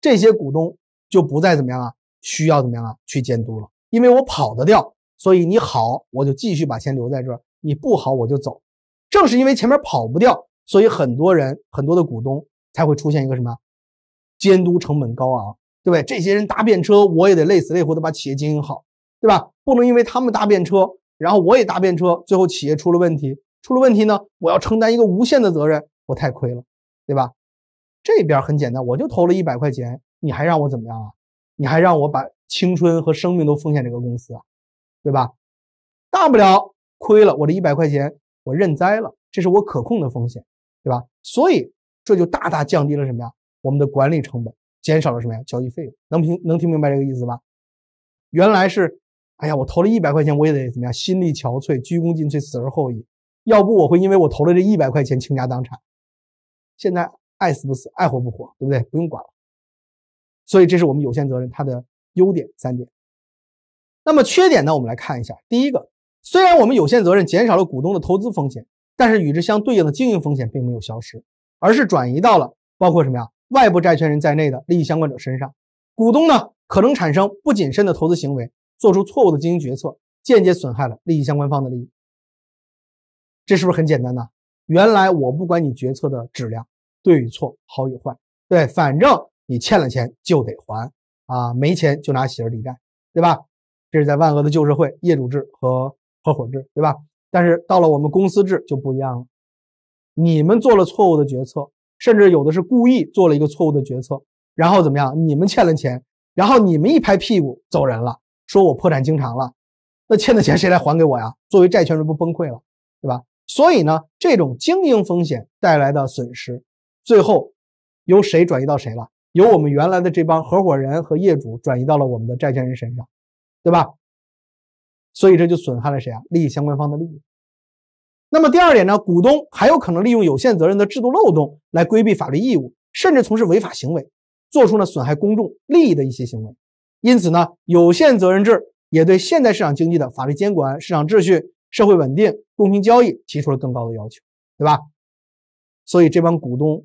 S1: 这些股东就不再怎么样啊，需要怎么样啊去监督了，因为我跑得掉，所以你好我就继续把钱留在这儿，你不好我就走。正是因为前面跑不掉。所以很多人、很多的股东才会出现一个什么监督成本高昂，对不对？这些人搭便车，我也得累死累活的把企业经营好，对吧？不能因为他们搭便车，然后我也搭便车，最后企业出了问题，出了问题呢，我要承担一个无限的责任，我太亏了，对吧？这边很简单，我就投了一百块钱，你还让我怎么样啊？你还让我把青春和生命都奉献这个公司啊，对吧？大不了亏了我这一百块钱，我认栽了，这是我可控的风险。对吧？所以这就大大降低了什么呀？我们的管理成本减少了什么呀？交易费用能听能听明白这个意思吧？原来是，哎呀，我投了一百块钱，我也得怎么样？心力憔悴，鞠躬尽瘁，死而后已。要不我会因为我投了这一百块钱倾家荡产。现在爱死不死，爱活不活，对不对？不用管了。所以这是我们有限责任它的优点三点。那么缺点呢？我们来看一下。第一个，虽然我们有限责任减少了股东的投资风险。但是与之相对应的经营风险并没有消失，而是转移到了包括什么呀？外部债权人在内的利益相关者身上。股东呢，可能产生不谨慎的投资行为，做出错误的经营决策，间接损害了利益相关方的利益。这是不是很简单呢？原来我不管你决策的质量对与错、好与坏，对，反正你欠了钱就得还啊，没钱就拿喜儿抵债，对吧？这是在万恶的旧社会，业主制和合伙制，对吧？但是到了我们公司制就不一样了，你们做了错误的决策，甚至有的是故意做了一个错误的决策，然后怎么样？你们欠了钱，然后你们一拍屁股走人了，说我破产清偿了，那欠的钱谁来还给我呀？作为债权人不崩溃了，对吧？所以呢，这种经营风险带来的损失，最后由谁转移到谁了？由我们原来的这帮合伙人和业主转移到了我们的债权人身上，对吧？所以这就损害了谁啊？利益相关方的利益。那么第二点呢？股东还有可能利用有限责任的制度漏洞来规避法律义务，甚至从事违法行为，做出了损害公众利益的一些行为。因此呢，有限责任制也对现代市场经济的法律监管、市场秩序、社会稳定、公平交易提出了更高的要求，对吧？所以这帮股东，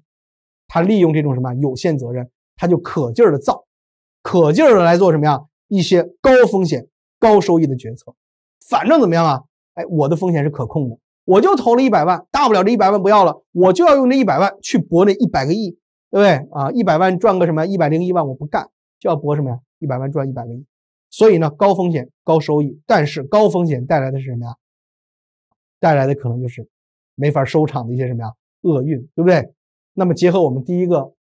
S1: 他利用这种什么有限责任，他就可劲儿的造，可劲儿的来做什么呀？一些高风险、高收益的决策。反正怎么样啊？哎，我的风险是可控的，我就投了一百万，大不了这一百万不要了，我就要用这一百万去博那一百个亿，对不对啊？一百万赚个什么？一百零一万我不干，就要博什么呀？一百万赚一百个亿，所以呢，高风险高收益，但是高风险带来的是什么呀？带来的可能就是没法收场的一些什么呀厄运，对不对？那么结合我们第一个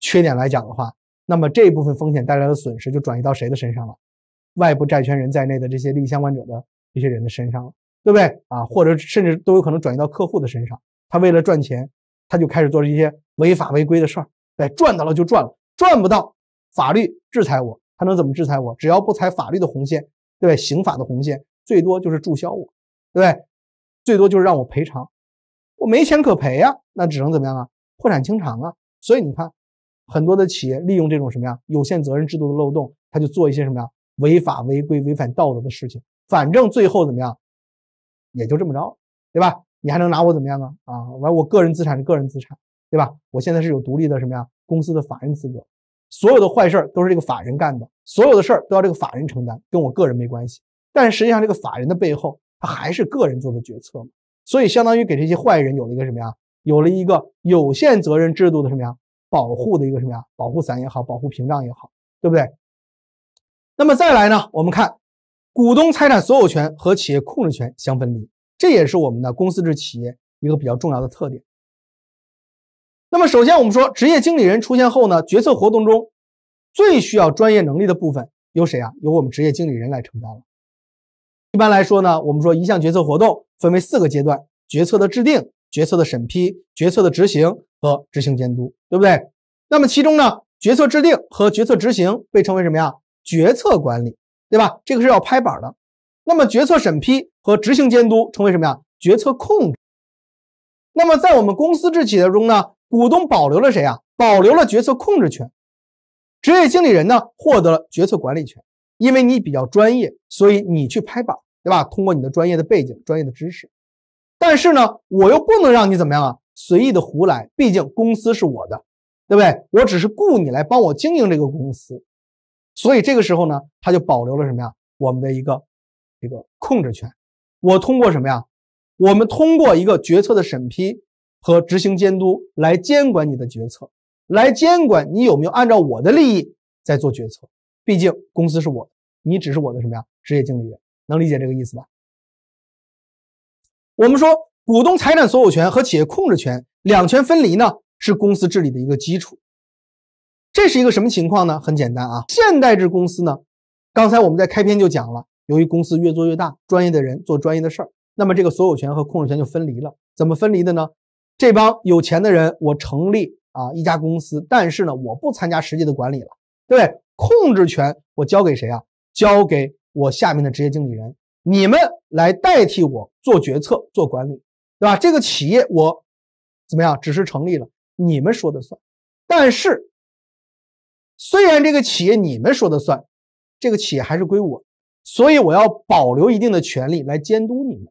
S1: 缺点来讲的话，那么这一部分风险带来的损失就转移到谁的身上了？外部债权人在内的这些利益相关者的这些人的身上了，对不对啊？或者甚至都有可能转移到客户的身上。他为了赚钱，他就开始做这些违法违规的事儿。哎，赚到了就赚了，赚不到，法律制裁我，他能怎么制裁我？只要不踩法律的红线，对不对？刑法的红线最多就是注销我，对不对？最多就是让我赔偿，我没钱可赔呀，那只能怎么样啊？破产清偿啊。所以你看，很多的企业利用这种什么呀，有限责任制度的漏洞，他就做一些什么呀？违法违规、违反道德的事情，反正最后怎么样，也就这么着，对吧？你还能拿我怎么样啊？啊，完，我个人资产是个人资产，对吧？我现在是有独立的什么呀？公司的法人资格，所有的坏事都是这个法人干的，所有的事儿都要这个法人承担，跟我个人没关系。但是实际上，这个法人的背后，他还是个人做的决策嘛？所以，相当于给这些坏人有了一个什么呀？有了一个有限责任制度的什么呀？保护的一个什么呀？保护伞也好，保护屏障也好，对不对？那么再来呢？我们看股东财产所有权和企业控制权相分离，这也是我们的公司制企业一个比较重要的特点。那么首先，我们说职业经理人出现后呢，决策活动中最需要专业能力的部分由谁啊？由我们职业经理人来承担了。一般来说呢，我们说一项决策活动分为四个阶段：决策的制定、决策的审批、决策的执行和执行监督，对不对？那么其中呢，决策制定和决策执行被称为什么呀？决策管理，对吧？这个是要拍板的。那么决策审批和执行监督成为什么呀？决策控制。那么在我们公司制企业中呢，股东保留了谁啊？保留了决策控制权。职业经理人呢，获得了决策管理权。因为你比较专业，所以你去拍板，对吧？通过你的专业的背景、专业的知识。但是呢，我又不能让你怎么样啊？随意的胡来。毕竟公司是我的，对不对？我只是雇你来帮我经营这个公司。所以这个时候呢，他就保留了什么呀？我们的一个，一个控制权。我通过什么呀？我们通过一个决策的审批和执行监督来监管你的决策，来监管你有没有按照我的利益在做决策。毕竟公司是我，你只是我的什么呀？职业经理人，能理解这个意思吧？我们说，股东财产所有权和企业控制权两权分离呢，是公司治理的一个基础。这是一个什么情况呢？很简单啊，现代制公司呢，刚才我们在开篇就讲了，由于公司越做越大，专业的人做专业的事儿，那么这个所有权和控制权就分离了。怎么分离的呢？这帮有钱的人，我成立啊一家公司，但是呢，我不参加实际的管理了，对不对？控制权我交给谁啊？交给我下面的职业经理人，你们来代替我做决策、做管理，对吧？这个企业我怎么样？只是成立了，你们说的算，但是。虽然这个企业你们说的算，这个企业还是归我，所以我要保留一定的权利来监督你们，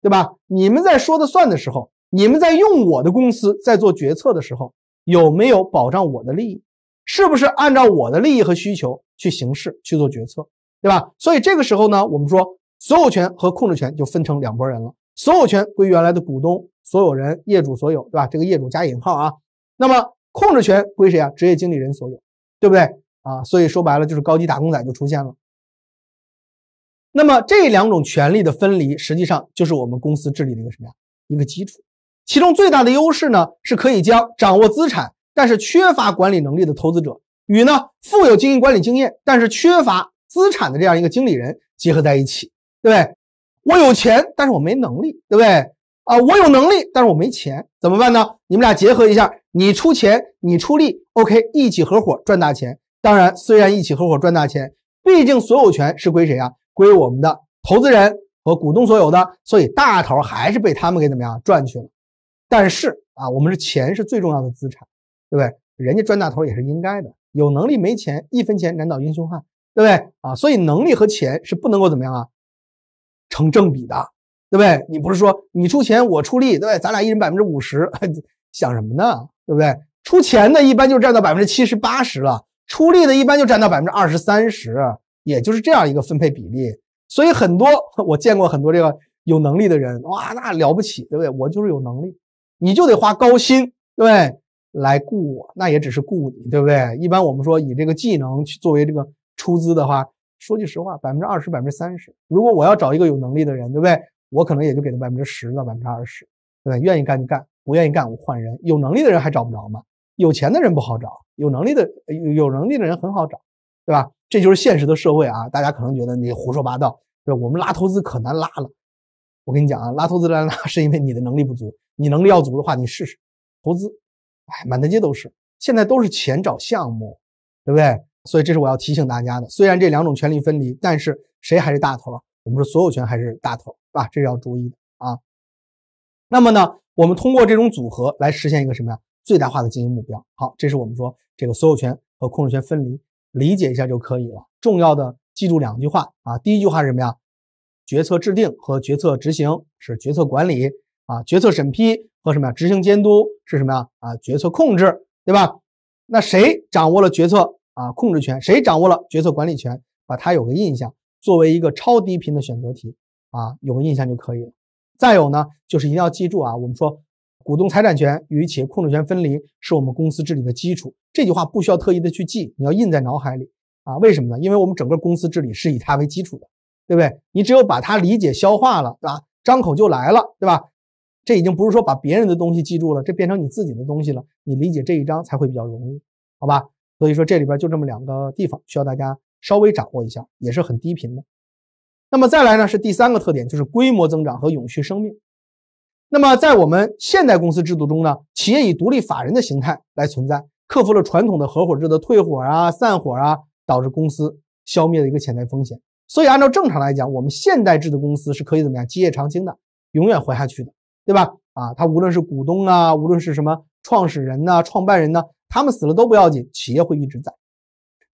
S1: 对吧？你们在说的算的时候，你们在用我的公司在做决策的时候，有没有保障我的利益？是不是按照我的利益和需求去行事去做决策，对吧？所以这个时候呢，我们说所有权和控制权就分成两拨人了，所有权归原来的股东、所有人、业主所有，对吧？这个业主加引号啊。那么控制权归谁啊？职业经理人所有。对不对啊？所以说白了就是高级打工仔就出现了。那么这两种权利的分离，实际上就是我们公司治理的一个什么呀？一个基础。其中最大的优势呢，是可以将掌握资产但是缺乏管理能力的投资者，与呢富有经营管理经验但是缺乏资产的这样一个经理人结合在一起，对不对？我有钱，但是我没能力，对不对？啊，我有能力，但是我没钱，怎么办呢？你们俩结合一下。你出钱，你出力，OK，一起合伙赚大钱。当然，虽然一起合伙赚大钱，毕竟所有权是归谁啊？归我们的投资人和股东所有的，所以大头还是被他们给怎么样赚去了。但是啊，我们是钱是最重要的资产，对不对？人家赚大头也是应该的。有能力没钱，一分钱难倒英雄汉，对不对啊？所以能力和钱是不能够怎么样啊，成正比的，对不对？你不是说你出钱，我出力，对不对？咱俩一人百分之五十，<laughs> 想什么呢？对不对？出钱的一般就占到百分之七十、八十了；出力的一般就占到百分之二十三十，也就是这样一个分配比例。所以很多 <laughs> 我见过很多这个有能力的人，哇，那了不起，对不对？我就是有能力，你就得花高薪，对不对？来雇我，那也只是雇你，对不对？一般我们说以这个技能去作为这个出资的话，说句实话，百分之二十、百分之三十。如果我要找一个有能力的人，对不对？我可能也就给他百分之十到百分之二十，对，愿意干就干。不愿意干，我换人。有能力的人还找不着吗？有钱的人不好找，有能力的有有能力的人很好找，对吧？这就是现实的社会啊！大家可能觉得你胡说八道，对，我们拉投资可难拉了。我跟你讲啊，拉投资难拉是因为你的能力不足。你能力要足的话，你试试投资，哎，满大街都是，现在都是钱找项目，对不对？所以这是我要提醒大家的。虽然这两种权利分离，但是谁还是大头？我们说所有权还是大头，是吧？这是要注意的。那么呢，我们通过这种组合来实现一个什么呀？最大化的经营目标。好，这是我们说这个所有权和控制权分离，理解一下就可以了。重要的记住两句话啊。第一句话是什么呀？决策制定和决策执行是决策管理啊，决策审批和什么呀？执行监督是什么呀？啊，决策控制，对吧？那谁掌握了决策啊控制权？谁掌握了决策管理权？把它有个印象，作为一个超低频的选择题啊，有个印象就可以了。再有呢，就是一定要记住啊，我们说股东财产权与企业控制权分离，是我们公司治理的基础。这句话不需要特意的去记，你要印在脑海里啊。为什么呢？因为我们整个公司治理是以它为基础的，对不对？你只有把它理解消化了，对吧？张口就来了，对吧？这已经不是说把别人的东西记住了，这变成你自己的东西了。你理解这一章才会比较容易，好吧？所以说这里边就这么两个地方需要大家稍微掌握一下，也是很低频的。那么再来呢是第三个特点，就是规模增长和永续生命。那么在我们现代公司制度中呢，企业以独立法人的形态来存在，克服了传统的合伙制的退伙啊、散伙啊，导致公司消灭的一个潜在风险。所以按照正常来讲，我们现代制的公司是可以怎么样基业长青的，永远活下去的，对吧？啊，他无论是股东啊，无论是什么创始人呐、创办人呢，他们死了都不要紧，企业会一直在。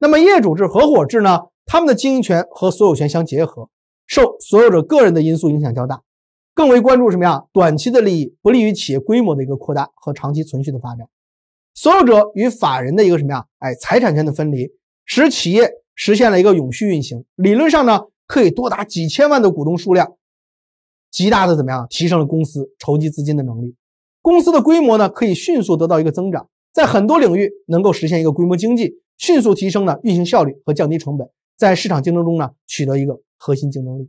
S1: 那么业主制、合伙制呢，他们的经营权和所有权相结合。受所有者个人的因素影响较大，更为关注什么呀？短期的利益不利于企业规模的一个扩大和长期存续的发展。所有者与法人的一个什么呀？哎，财产权的分离，使企业实现了一个永续运行。理论上呢，可以多达几千万的股东数量，极大的怎么样提升了公司筹集资金的能力？公司的规模呢，可以迅速得到一个增长，在很多领域能够实现一个规模经济，迅速提升了运行效率和降低成本。在市场竞争中呢，取得一个核心竞争力，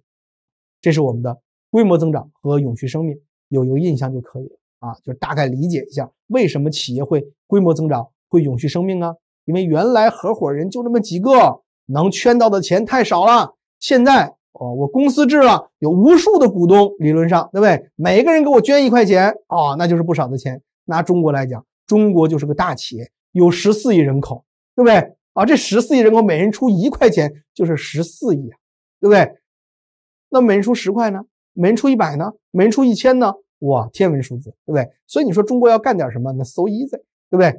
S1: 这是我们的规模增长和永续生命有一个印象就可以了啊，就大概理解一下为什么企业会规模增长，会永续生命啊？因为原来合伙人就那么几个，能圈到的钱太少了。现在哦，我公司制了，有无数的股东，理论上对不对？每个人给我捐一块钱啊，那就是不少的钱。拿中国来讲，中国就是个大企业，有十四亿人口，对不对？啊，这十四亿人口，每人出一块钱，就是十四亿啊，对不对？那每人出十块呢？每人出一百呢？每人出一千呢？哇，天文数字，对不对？所以你说中国要干点什么，那 so easy，对不对？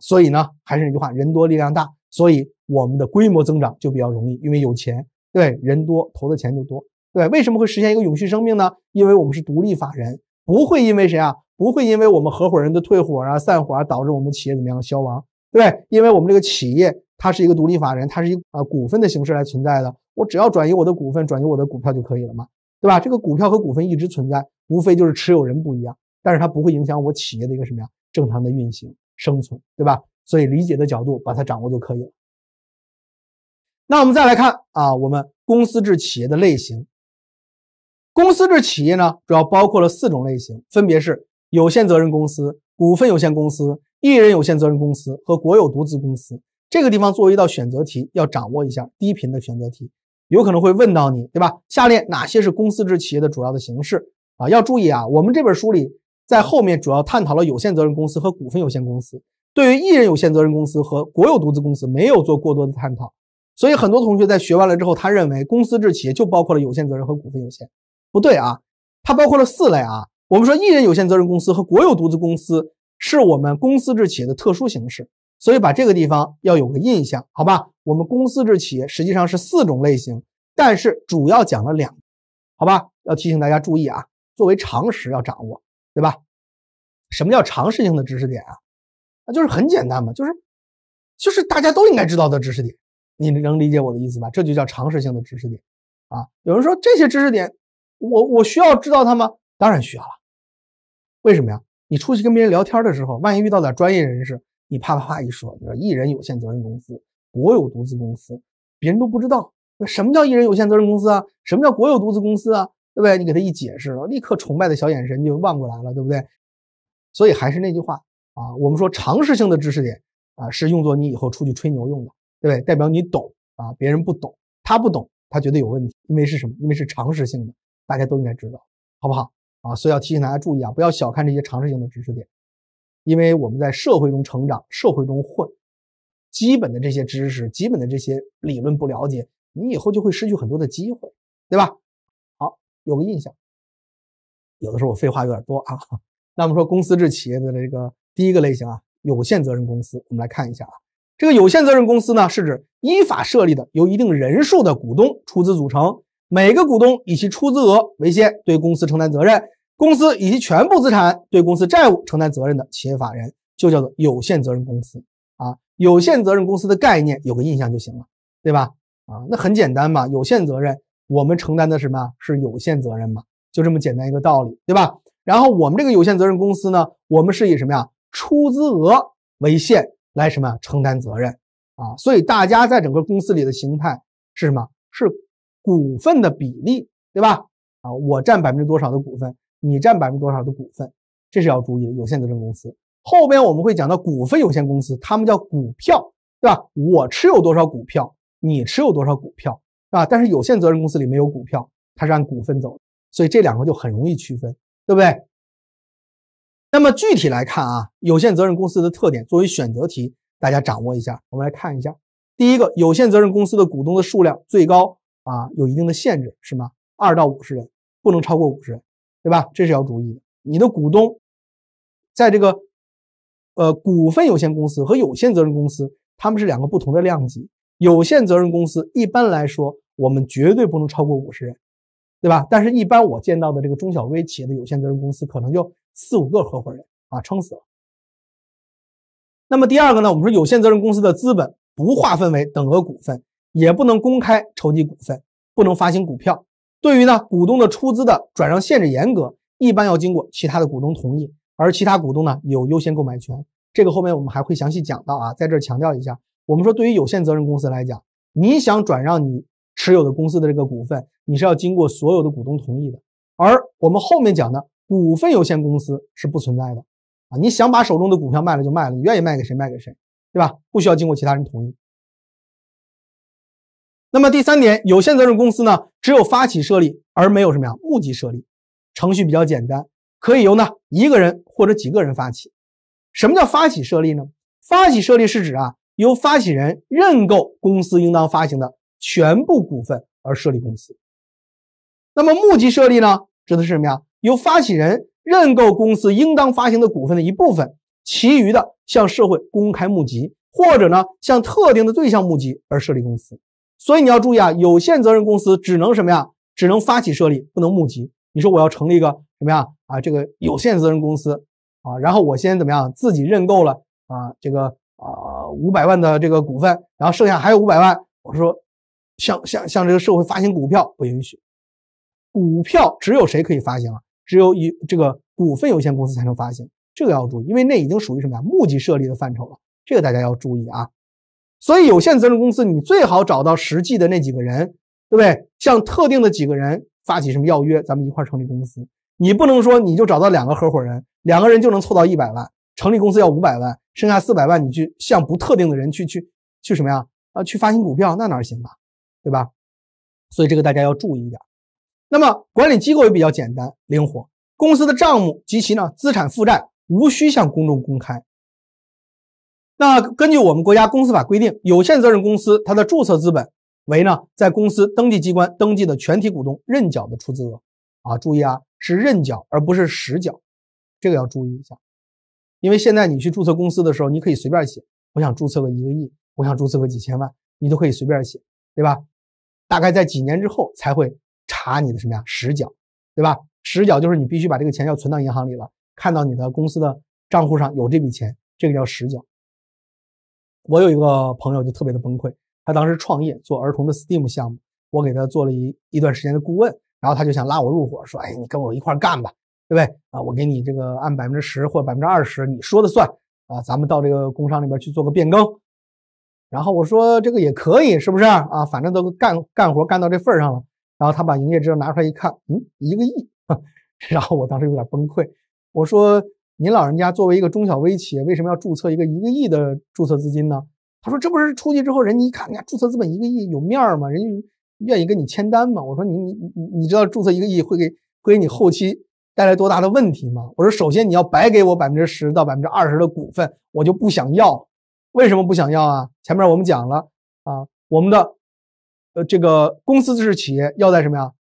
S1: 所以呢，还是那句话，人多力量大，所以我们的规模增长就比较容易，因为有钱，对，人多投的钱就多，对。为什么会实现一个永续生命呢？因为我们是独立法人，不会因为谁啊，不会因为我们合伙人的退伙啊、散伙啊，导致我们企业怎么样消亡，对对？因为我们这个企业。它是一个独立法人，它是以啊股份的形式来存在的。我只要转移我的股份，转移我的股票就可以了嘛，对吧？这个股票和股份一直存在，无非就是持有人不一样，但是它不会影响我企业的一个什么呀正常的运行、生存，对吧？所以理解的角度把它掌握就可以了。那我们再来看啊，我们公司制企业的类型。公司制企业呢，主要包括了四种类型，分别是有限责任公司、股份有限公司、一人有限责任公司和国有独资公司。这个地方作为一道选择题，要掌握一下低频的选择题，有可能会问到你，对吧？下列哪些是公司制企业的主要的形式啊？要注意啊，我们这本书里在后面主要探讨了有限责任公司和股份有限公司，对于一人有限责任公司和国有独资公司没有做过多的探讨，所以很多同学在学完了之后，他认为公司制企业就包括了有限责任和股份有限，不对啊，它包括了四类啊。我们说一人有限责任公司和国有独资公司是我们公司制企业的特殊形式。所以把这个地方要有个印象，好吧？我们公司制企业实际上是四种类型，但是主要讲了两好吧？要提醒大家注意啊，作为常识要掌握，对吧？什么叫常识性的知识点啊？那就是很简单嘛，就是就是大家都应该知道的知识点，你能理解我的意思吧？这就叫常识性的知识点啊！有人说这些知识点，我我需要知道它吗？当然需要了，为什么呀？你出去跟别人聊天的时候，万一遇到点专业人士。你啪啪啪一说，你说一人有限责任公司、国有独资公司，别人都不知道，那什么叫一人有限责任公司啊？什么叫国有独资公司啊？对不对？你给他一解释，立刻崇拜的小眼神就望过来了，对不对？所以还是那句话啊，我们说常识性的知识点啊，是用作你以后出去吹牛用的，对不对？代表你懂啊，别人不懂，他不懂，他觉得有问题，因为是什么？因为是常识性的，大家都应该知道，好不好？啊，所以要提醒大家注意啊，不要小看这些常识性的知识点。因为我们在社会中成长，社会中混，基本的这些知识、基本的这些理论不了解，你以后就会失去很多的机会，对吧？好，有个印象。有的时候我废话有点多啊。那我们说公司制企业的这个第一个类型啊，有限责任公司。我们来看一下啊，这个有限责任公司呢，是指依法设立的，由一定人数的股东出资组成，每个股东以其出资额为限对公司承担责任。公司以及全部资产对公司债务承担责任的企业法人就叫做有限责任公司啊。有限责任公司的概念有个印象就行了，对吧？啊，那很简单嘛。有限责任，我们承担的什么？是有限责任嘛？就这么简单一个道理，对吧？然后我们这个有限责任公司呢，我们是以什么呀？出资额为限来什么承担责任啊？所以大家在整个公司里的形态是什么？是股份的比例，对吧？啊，我占百分之多少的股份？你占百分之多少的股份，这是要注意的。有限责任公司后边我们会讲到股份有限公司，他们叫股票，对吧？我持有多少股票，你持有多少股票，啊？但是有限责任公司里没有股票，它是按股份走，所以这两个就很容易区分，对不对？那么具体来看啊，有限责任公司的特点，作为选择题大家掌握一下。我们来看一下，第一个，有限责任公司的股东的数量最高啊，有一定的限制，是吗？二到五十人，不能超过五十人。对吧？这是要注意的。你的股东，在这个呃股份有限公司和有限责任公司，他们是两个不同的量级。有限责任公司一般来说，我们绝对不能超过五十人，对吧？但是，一般我见到的这个中小微企业的有限责任公司，可能就四五个合伙人啊，撑死了。那么第二个呢，我们说有限责任公司的资本不划分为等额股份，也不能公开筹集股份，不能发行股票。对于呢，股东的出资的转让限制严格，一般要经过其他的股东同意，而其他股东呢有优先购买权。这个后面我们还会详细讲到啊，在这儿强调一下，我们说对于有限责任公司来讲，你想转让你持有的公司的这个股份，你是要经过所有的股东同意的。而我们后面讲的股份有限公司是不存在的啊，你想把手中的股票卖了就卖了，你愿意卖给谁卖给谁，对吧？不需要经过其他人同意。那么第三点，有限责任公司呢，只有发起设立，而没有什么呀？募集设立程序比较简单，可以由呢一个人或者几个人发起。什么叫发起设立呢？发起设立是指啊，由发起人认购公司应当发行的全部股份而设立公司。那么募集设立呢，指的是什么呀？由发起人认购公司应当发行的股份的一部分，其余的向社会公开募集，或者呢向特定的对象募集而设立公司。所以你要注意啊，有限责任公司只能什么呀？只能发起设立，不能募集。你说我要成立一个什么呀？啊？这个有限责任公司啊，然后我先怎么样自己认购了啊这个啊五百万的这个股份，然后剩下还有五百万，我说向向向这个社会发行股票不允许，股票只有谁可以发行啊？只有有这个股份有限公司才能发行，这个要注意，因为那已经属于什么呀？募集设立的范畴了，这个大家要注意啊。所以有限责任公司，你最好找到实际的那几个人，对不对？向特定的几个人发起什么要约，咱们一块儿成立公司。你不能说你就找到两个合伙人，两个人就能凑到一百万成立公司要五百万，剩下四百万你去向不特定的人去去去什么呀？啊，去发行股票，那哪行啊？对吧？所以这个大家要注意一点。那么管理机构也比较简单灵活，公司的账目及其呢资产负债无需向公众公开。那根据我们国家公司法规定，有限责任公司它的注册资本为呢，在公司登记机关登记的全体股东认缴的出资额啊，注意啊，是认缴而不是实缴，这个要注意一下，因为现在你去注册公司的时候，你可以随便写，我想注册个一个亿，我想注册个几千万，你都可以随便写，对吧？大概在几年之后才会查你的什么呀实缴，对吧？实缴就是你必须把这个钱要存到银行里了，看到你的公司的账户上有这笔钱，这个叫实缴。我有一个朋友就特别的崩溃，他当时创业做儿童的 STEAM 项目，我给他做了一一段时间的顾问，然后他就想拉我入伙，说：“哎，你跟我一块干吧，对不对？啊，我给你这个按百分之十或百分之二十，你说的算。啊，咱们到这个工商里边去做个变更。”然后我说：“这个也可以，是不是？啊，反正都干干活干到这份上了。”然后他把营业执照拿出来一看，嗯，一个亿。<laughs> 然后我当时有点崩溃，我说。您老人家作为一个中小微企业，为什么要注册一个一个亿的注册资金呢？他说：“这不是出去之后，人家一看，人家注册资本一个亿，有面儿吗？人家愿意跟你签单吗？”我说：“你你你你知道注册一个亿会给会给你后期带来多大的问题吗？”我说：“首先你要白给我百分之十到百分之二十的股份，我就不想要。为什么不想要啊？前面我们讲了啊，我们的呃这个公司制企业要在什么呀？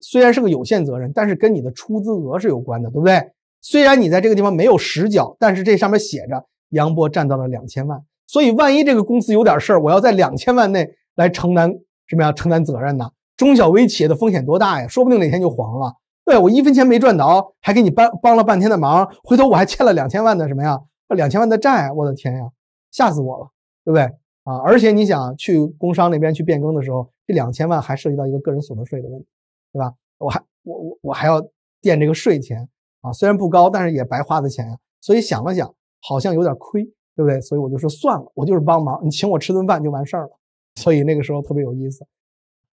S1: 虽然是个有限责任，但是跟你的出资额是有关的，对不对？”虽然你在这个地方没有实缴，但是这上面写着杨波占到了两千万，所以万一这个公司有点事儿，我要在两千万内来承担什么呀？承担责任呢？中小微企业的风险多大呀？说不定哪天就黄了。对我一分钱没赚着，还给你帮帮了半天的忙，回头我还欠了两千万的什么呀？两千万的债，我的天呀，吓死我了，对不对？啊！而且你想去工商那边去变更的时候，这两千万还涉及到一个个人所得税的问题，对吧？我还我我我还要垫这个税钱。啊，虽然不高，但是也白花的钱呀。所以想了想，好像有点亏，对不对？所以我就说算了，我就是帮忙，你请我吃顿饭就完事儿了。所以那个时候特别有意思。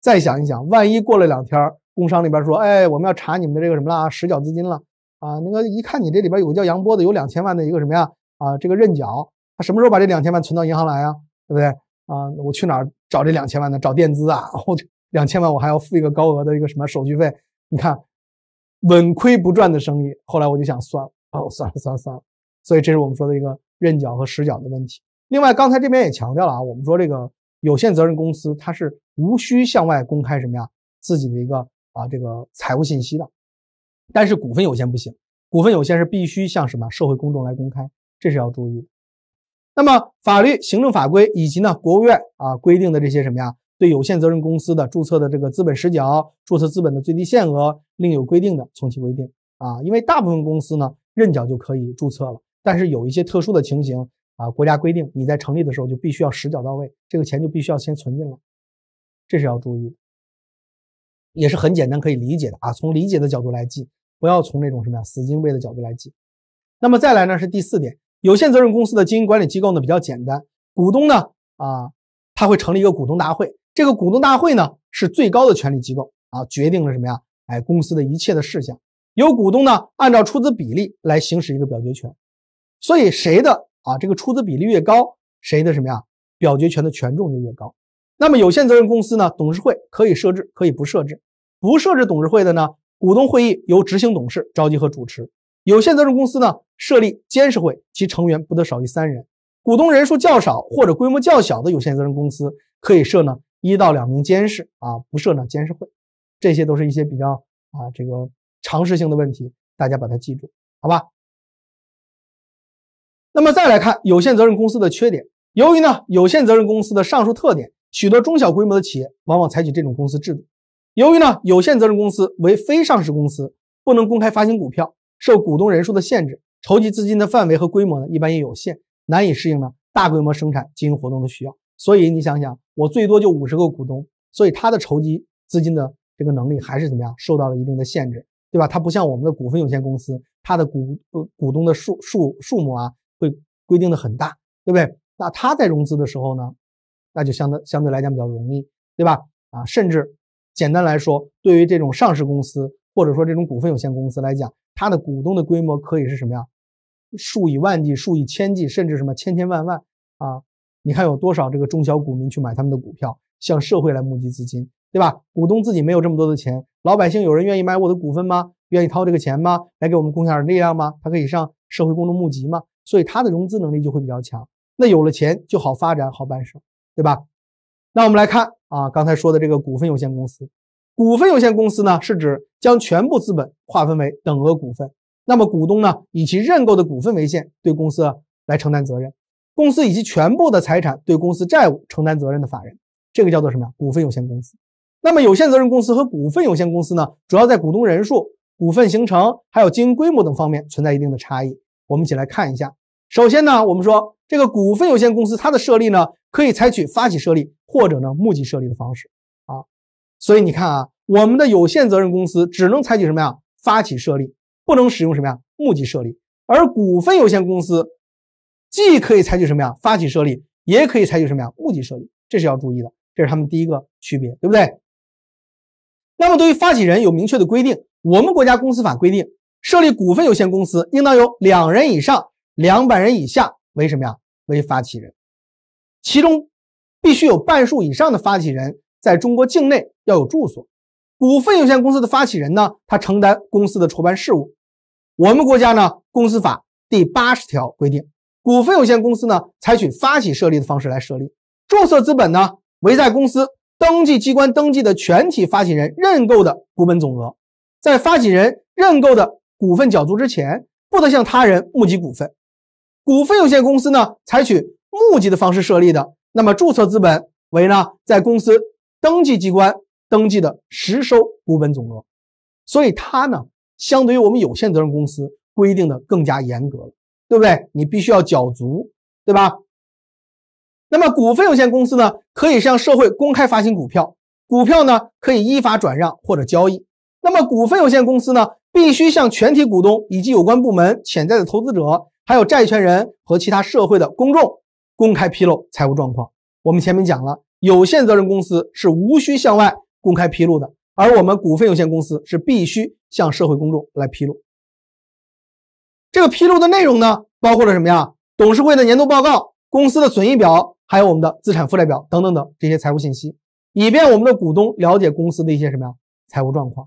S1: 再想一想，万一过了两天，工商那边说，哎，我们要查你们的这个什么了，实缴资金了啊。那个一看你这里边有个叫杨波的，有两千万的一个什么呀？啊，这个认缴，他什么时候把这两千万存到银行来呀？对不对？啊，我去哪找这两千万呢？找垫资啊？<laughs> 我两千万我还要付一个高额的一个什么手续费？你看。稳亏不赚的生意，后来我就想算了，哦 <laughs> 算了算了算了，所以这是我们说的一个认缴和实缴的问题。另外，刚才这边也强调了啊，我们说这个有限责任公司它是无需向外公开什么呀自己的一个啊这个财务信息的，但是股份有限不行，股份有限是必须向什么社会公众来公开，这是要注意。的。那么法律、行政法规以及呢国务院啊规定的这些什么呀？对有限责任公司的注册的这个资本实缴，注册资本的最低限额另有规定的，从其规定啊。因为大部分公司呢，认缴就可以注册了，但是有一些特殊的情形啊，国家规定你在成立的时候就必须要实缴到位，这个钱就必须要先存进了，这是要注意，也是很简单可以理解的啊。从理解的角度来记，不要从那种什么呀死记背的角度来记。那么再来呢是第四点，有限责任公司的经营管理机构呢比较简单，股东呢啊。他会成立一个股东大会，这个股东大会呢是最高的权力机构啊，决定了什么呀？哎，公司的一切的事项，由股东呢按照出资比例来行使一个表决权。所以谁的啊这个出资比例越高，谁的什么呀表决权的权重就越高。那么有限责任公司呢，董事会可以设置，可以不设置。不设置董事会的呢，股东会议由执行董事召集和主持。有限责任公司呢，设立监事会，其成员不得少于三人。股东人数较少或者规模较小的有限责任公司可以设呢一到两名监事啊，不设呢监事会。这些都是一些比较啊这个常识性的问题，大家把它记住，好吧？那么再来看有限责任公司的缺点。由于呢有限责任公司的上述特点，许多中小规模的企业往往采取这种公司制度。由于呢有限责任公司为非上市公司，不能公开发行股票，受股东人数的限制，筹集资金的范围和规模呢一般也有限。难以适应呢大规模生产经营活动的需要，所以你想想，我最多就五十个股东，所以他的筹集资金的这个能力还是怎么样受到了一定的限制，对吧？他不像我们的股份有限公司，他的股股东的数数数目啊，会规定的很大，对不对？那他在融资的时候呢，那就相对相对来讲比较容易，对吧？啊，甚至简单来说，对于这种上市公司或者说这种股份有限公司来讲，它的股东的规模可以是什么呀？数以万计、数以千计，甚至什么千千万万啊！你看有多少这个中小股民去买他们的股票，向社会来募集资金，对吧？股东自己没有这么多的钱，老百姓有人愿意买我的股份吗？愿意掏这个钱吗？来给我们贡献点力量吗？他可以上社会公众募集吗？所以他的融资能力就会比较强。那有了钱就好发展，好办事，对吧？那我们来看啊，刚才说的这个股份有限公司，股份有限公司呢，是指将全部资本划分为等额股份。那么股东呢，以其认购的股份为限对公司来承担责任。公司以其全部的财产对公司债务承担责任的法人，这个叫做什么呀？股份有限公司。那么有限责任公司和股份有限公司呢，主要在股东人数、股份形成、还有经营规模等方面存在一定的差异。我们一起来看一下。首先呢，我们说这个股份有限公司它的设立呢，可以采取发起设立或者呢募集设立的方式啊。所以你看啊，我们的有限责任公司只能采取什么呀？发起设立。不能使用什么呀？募集设立，而股份有限公司既可以采取什么呀？发起设立，也可以采取什么呀？募集设立，这是要注意的，这是他们第一个区别，对不对？那么对于发起人有明确的规定，我们国家公司法规定，设立股份有限公司应当有两人以上两百人以下为什么呀？为发起人，其中必须有半数以上的发起人在中国境内要有住所。股份有限公司的发起人呢，他承担公司的筹办事务。我们国家呢，《公司法》第八十条规定，股份有限公司呢，采取发起设立的方式来设立，注册资本呢，为在公司登记机关登记的全体发起人认购的股本总额，在发起人认购的股份缴足之前，不得向他人募集股份。股份有限公司呢，采取募集的方式设立的，那么注册资本为呢，在公司登记机关。登记的实收股本总额，所以它呢，相对于我们有限责任公司规定的更加严格了，对不对？你必须要缴足，对吧？那么股份有限公司呢，可以向社会公开发行股票，股票呢可以依法转让或者交易。那么股份有限公司呢，必须向全体股东以及有关部门、潜在的投资者、还有债权人和其他社会的公众公开披露财务状况。我们前面讲了，有限责任公司是无需向外。公开披露的，而我们股份有限公司是必须向社会公众来披露。这个披露的内容呢，包括了什么呀？董事会的年度报告、公司的损益表、还有我们的资产负债表等等等这些财务信息，以便我们的股东了解公司的一些什么呀财务状况。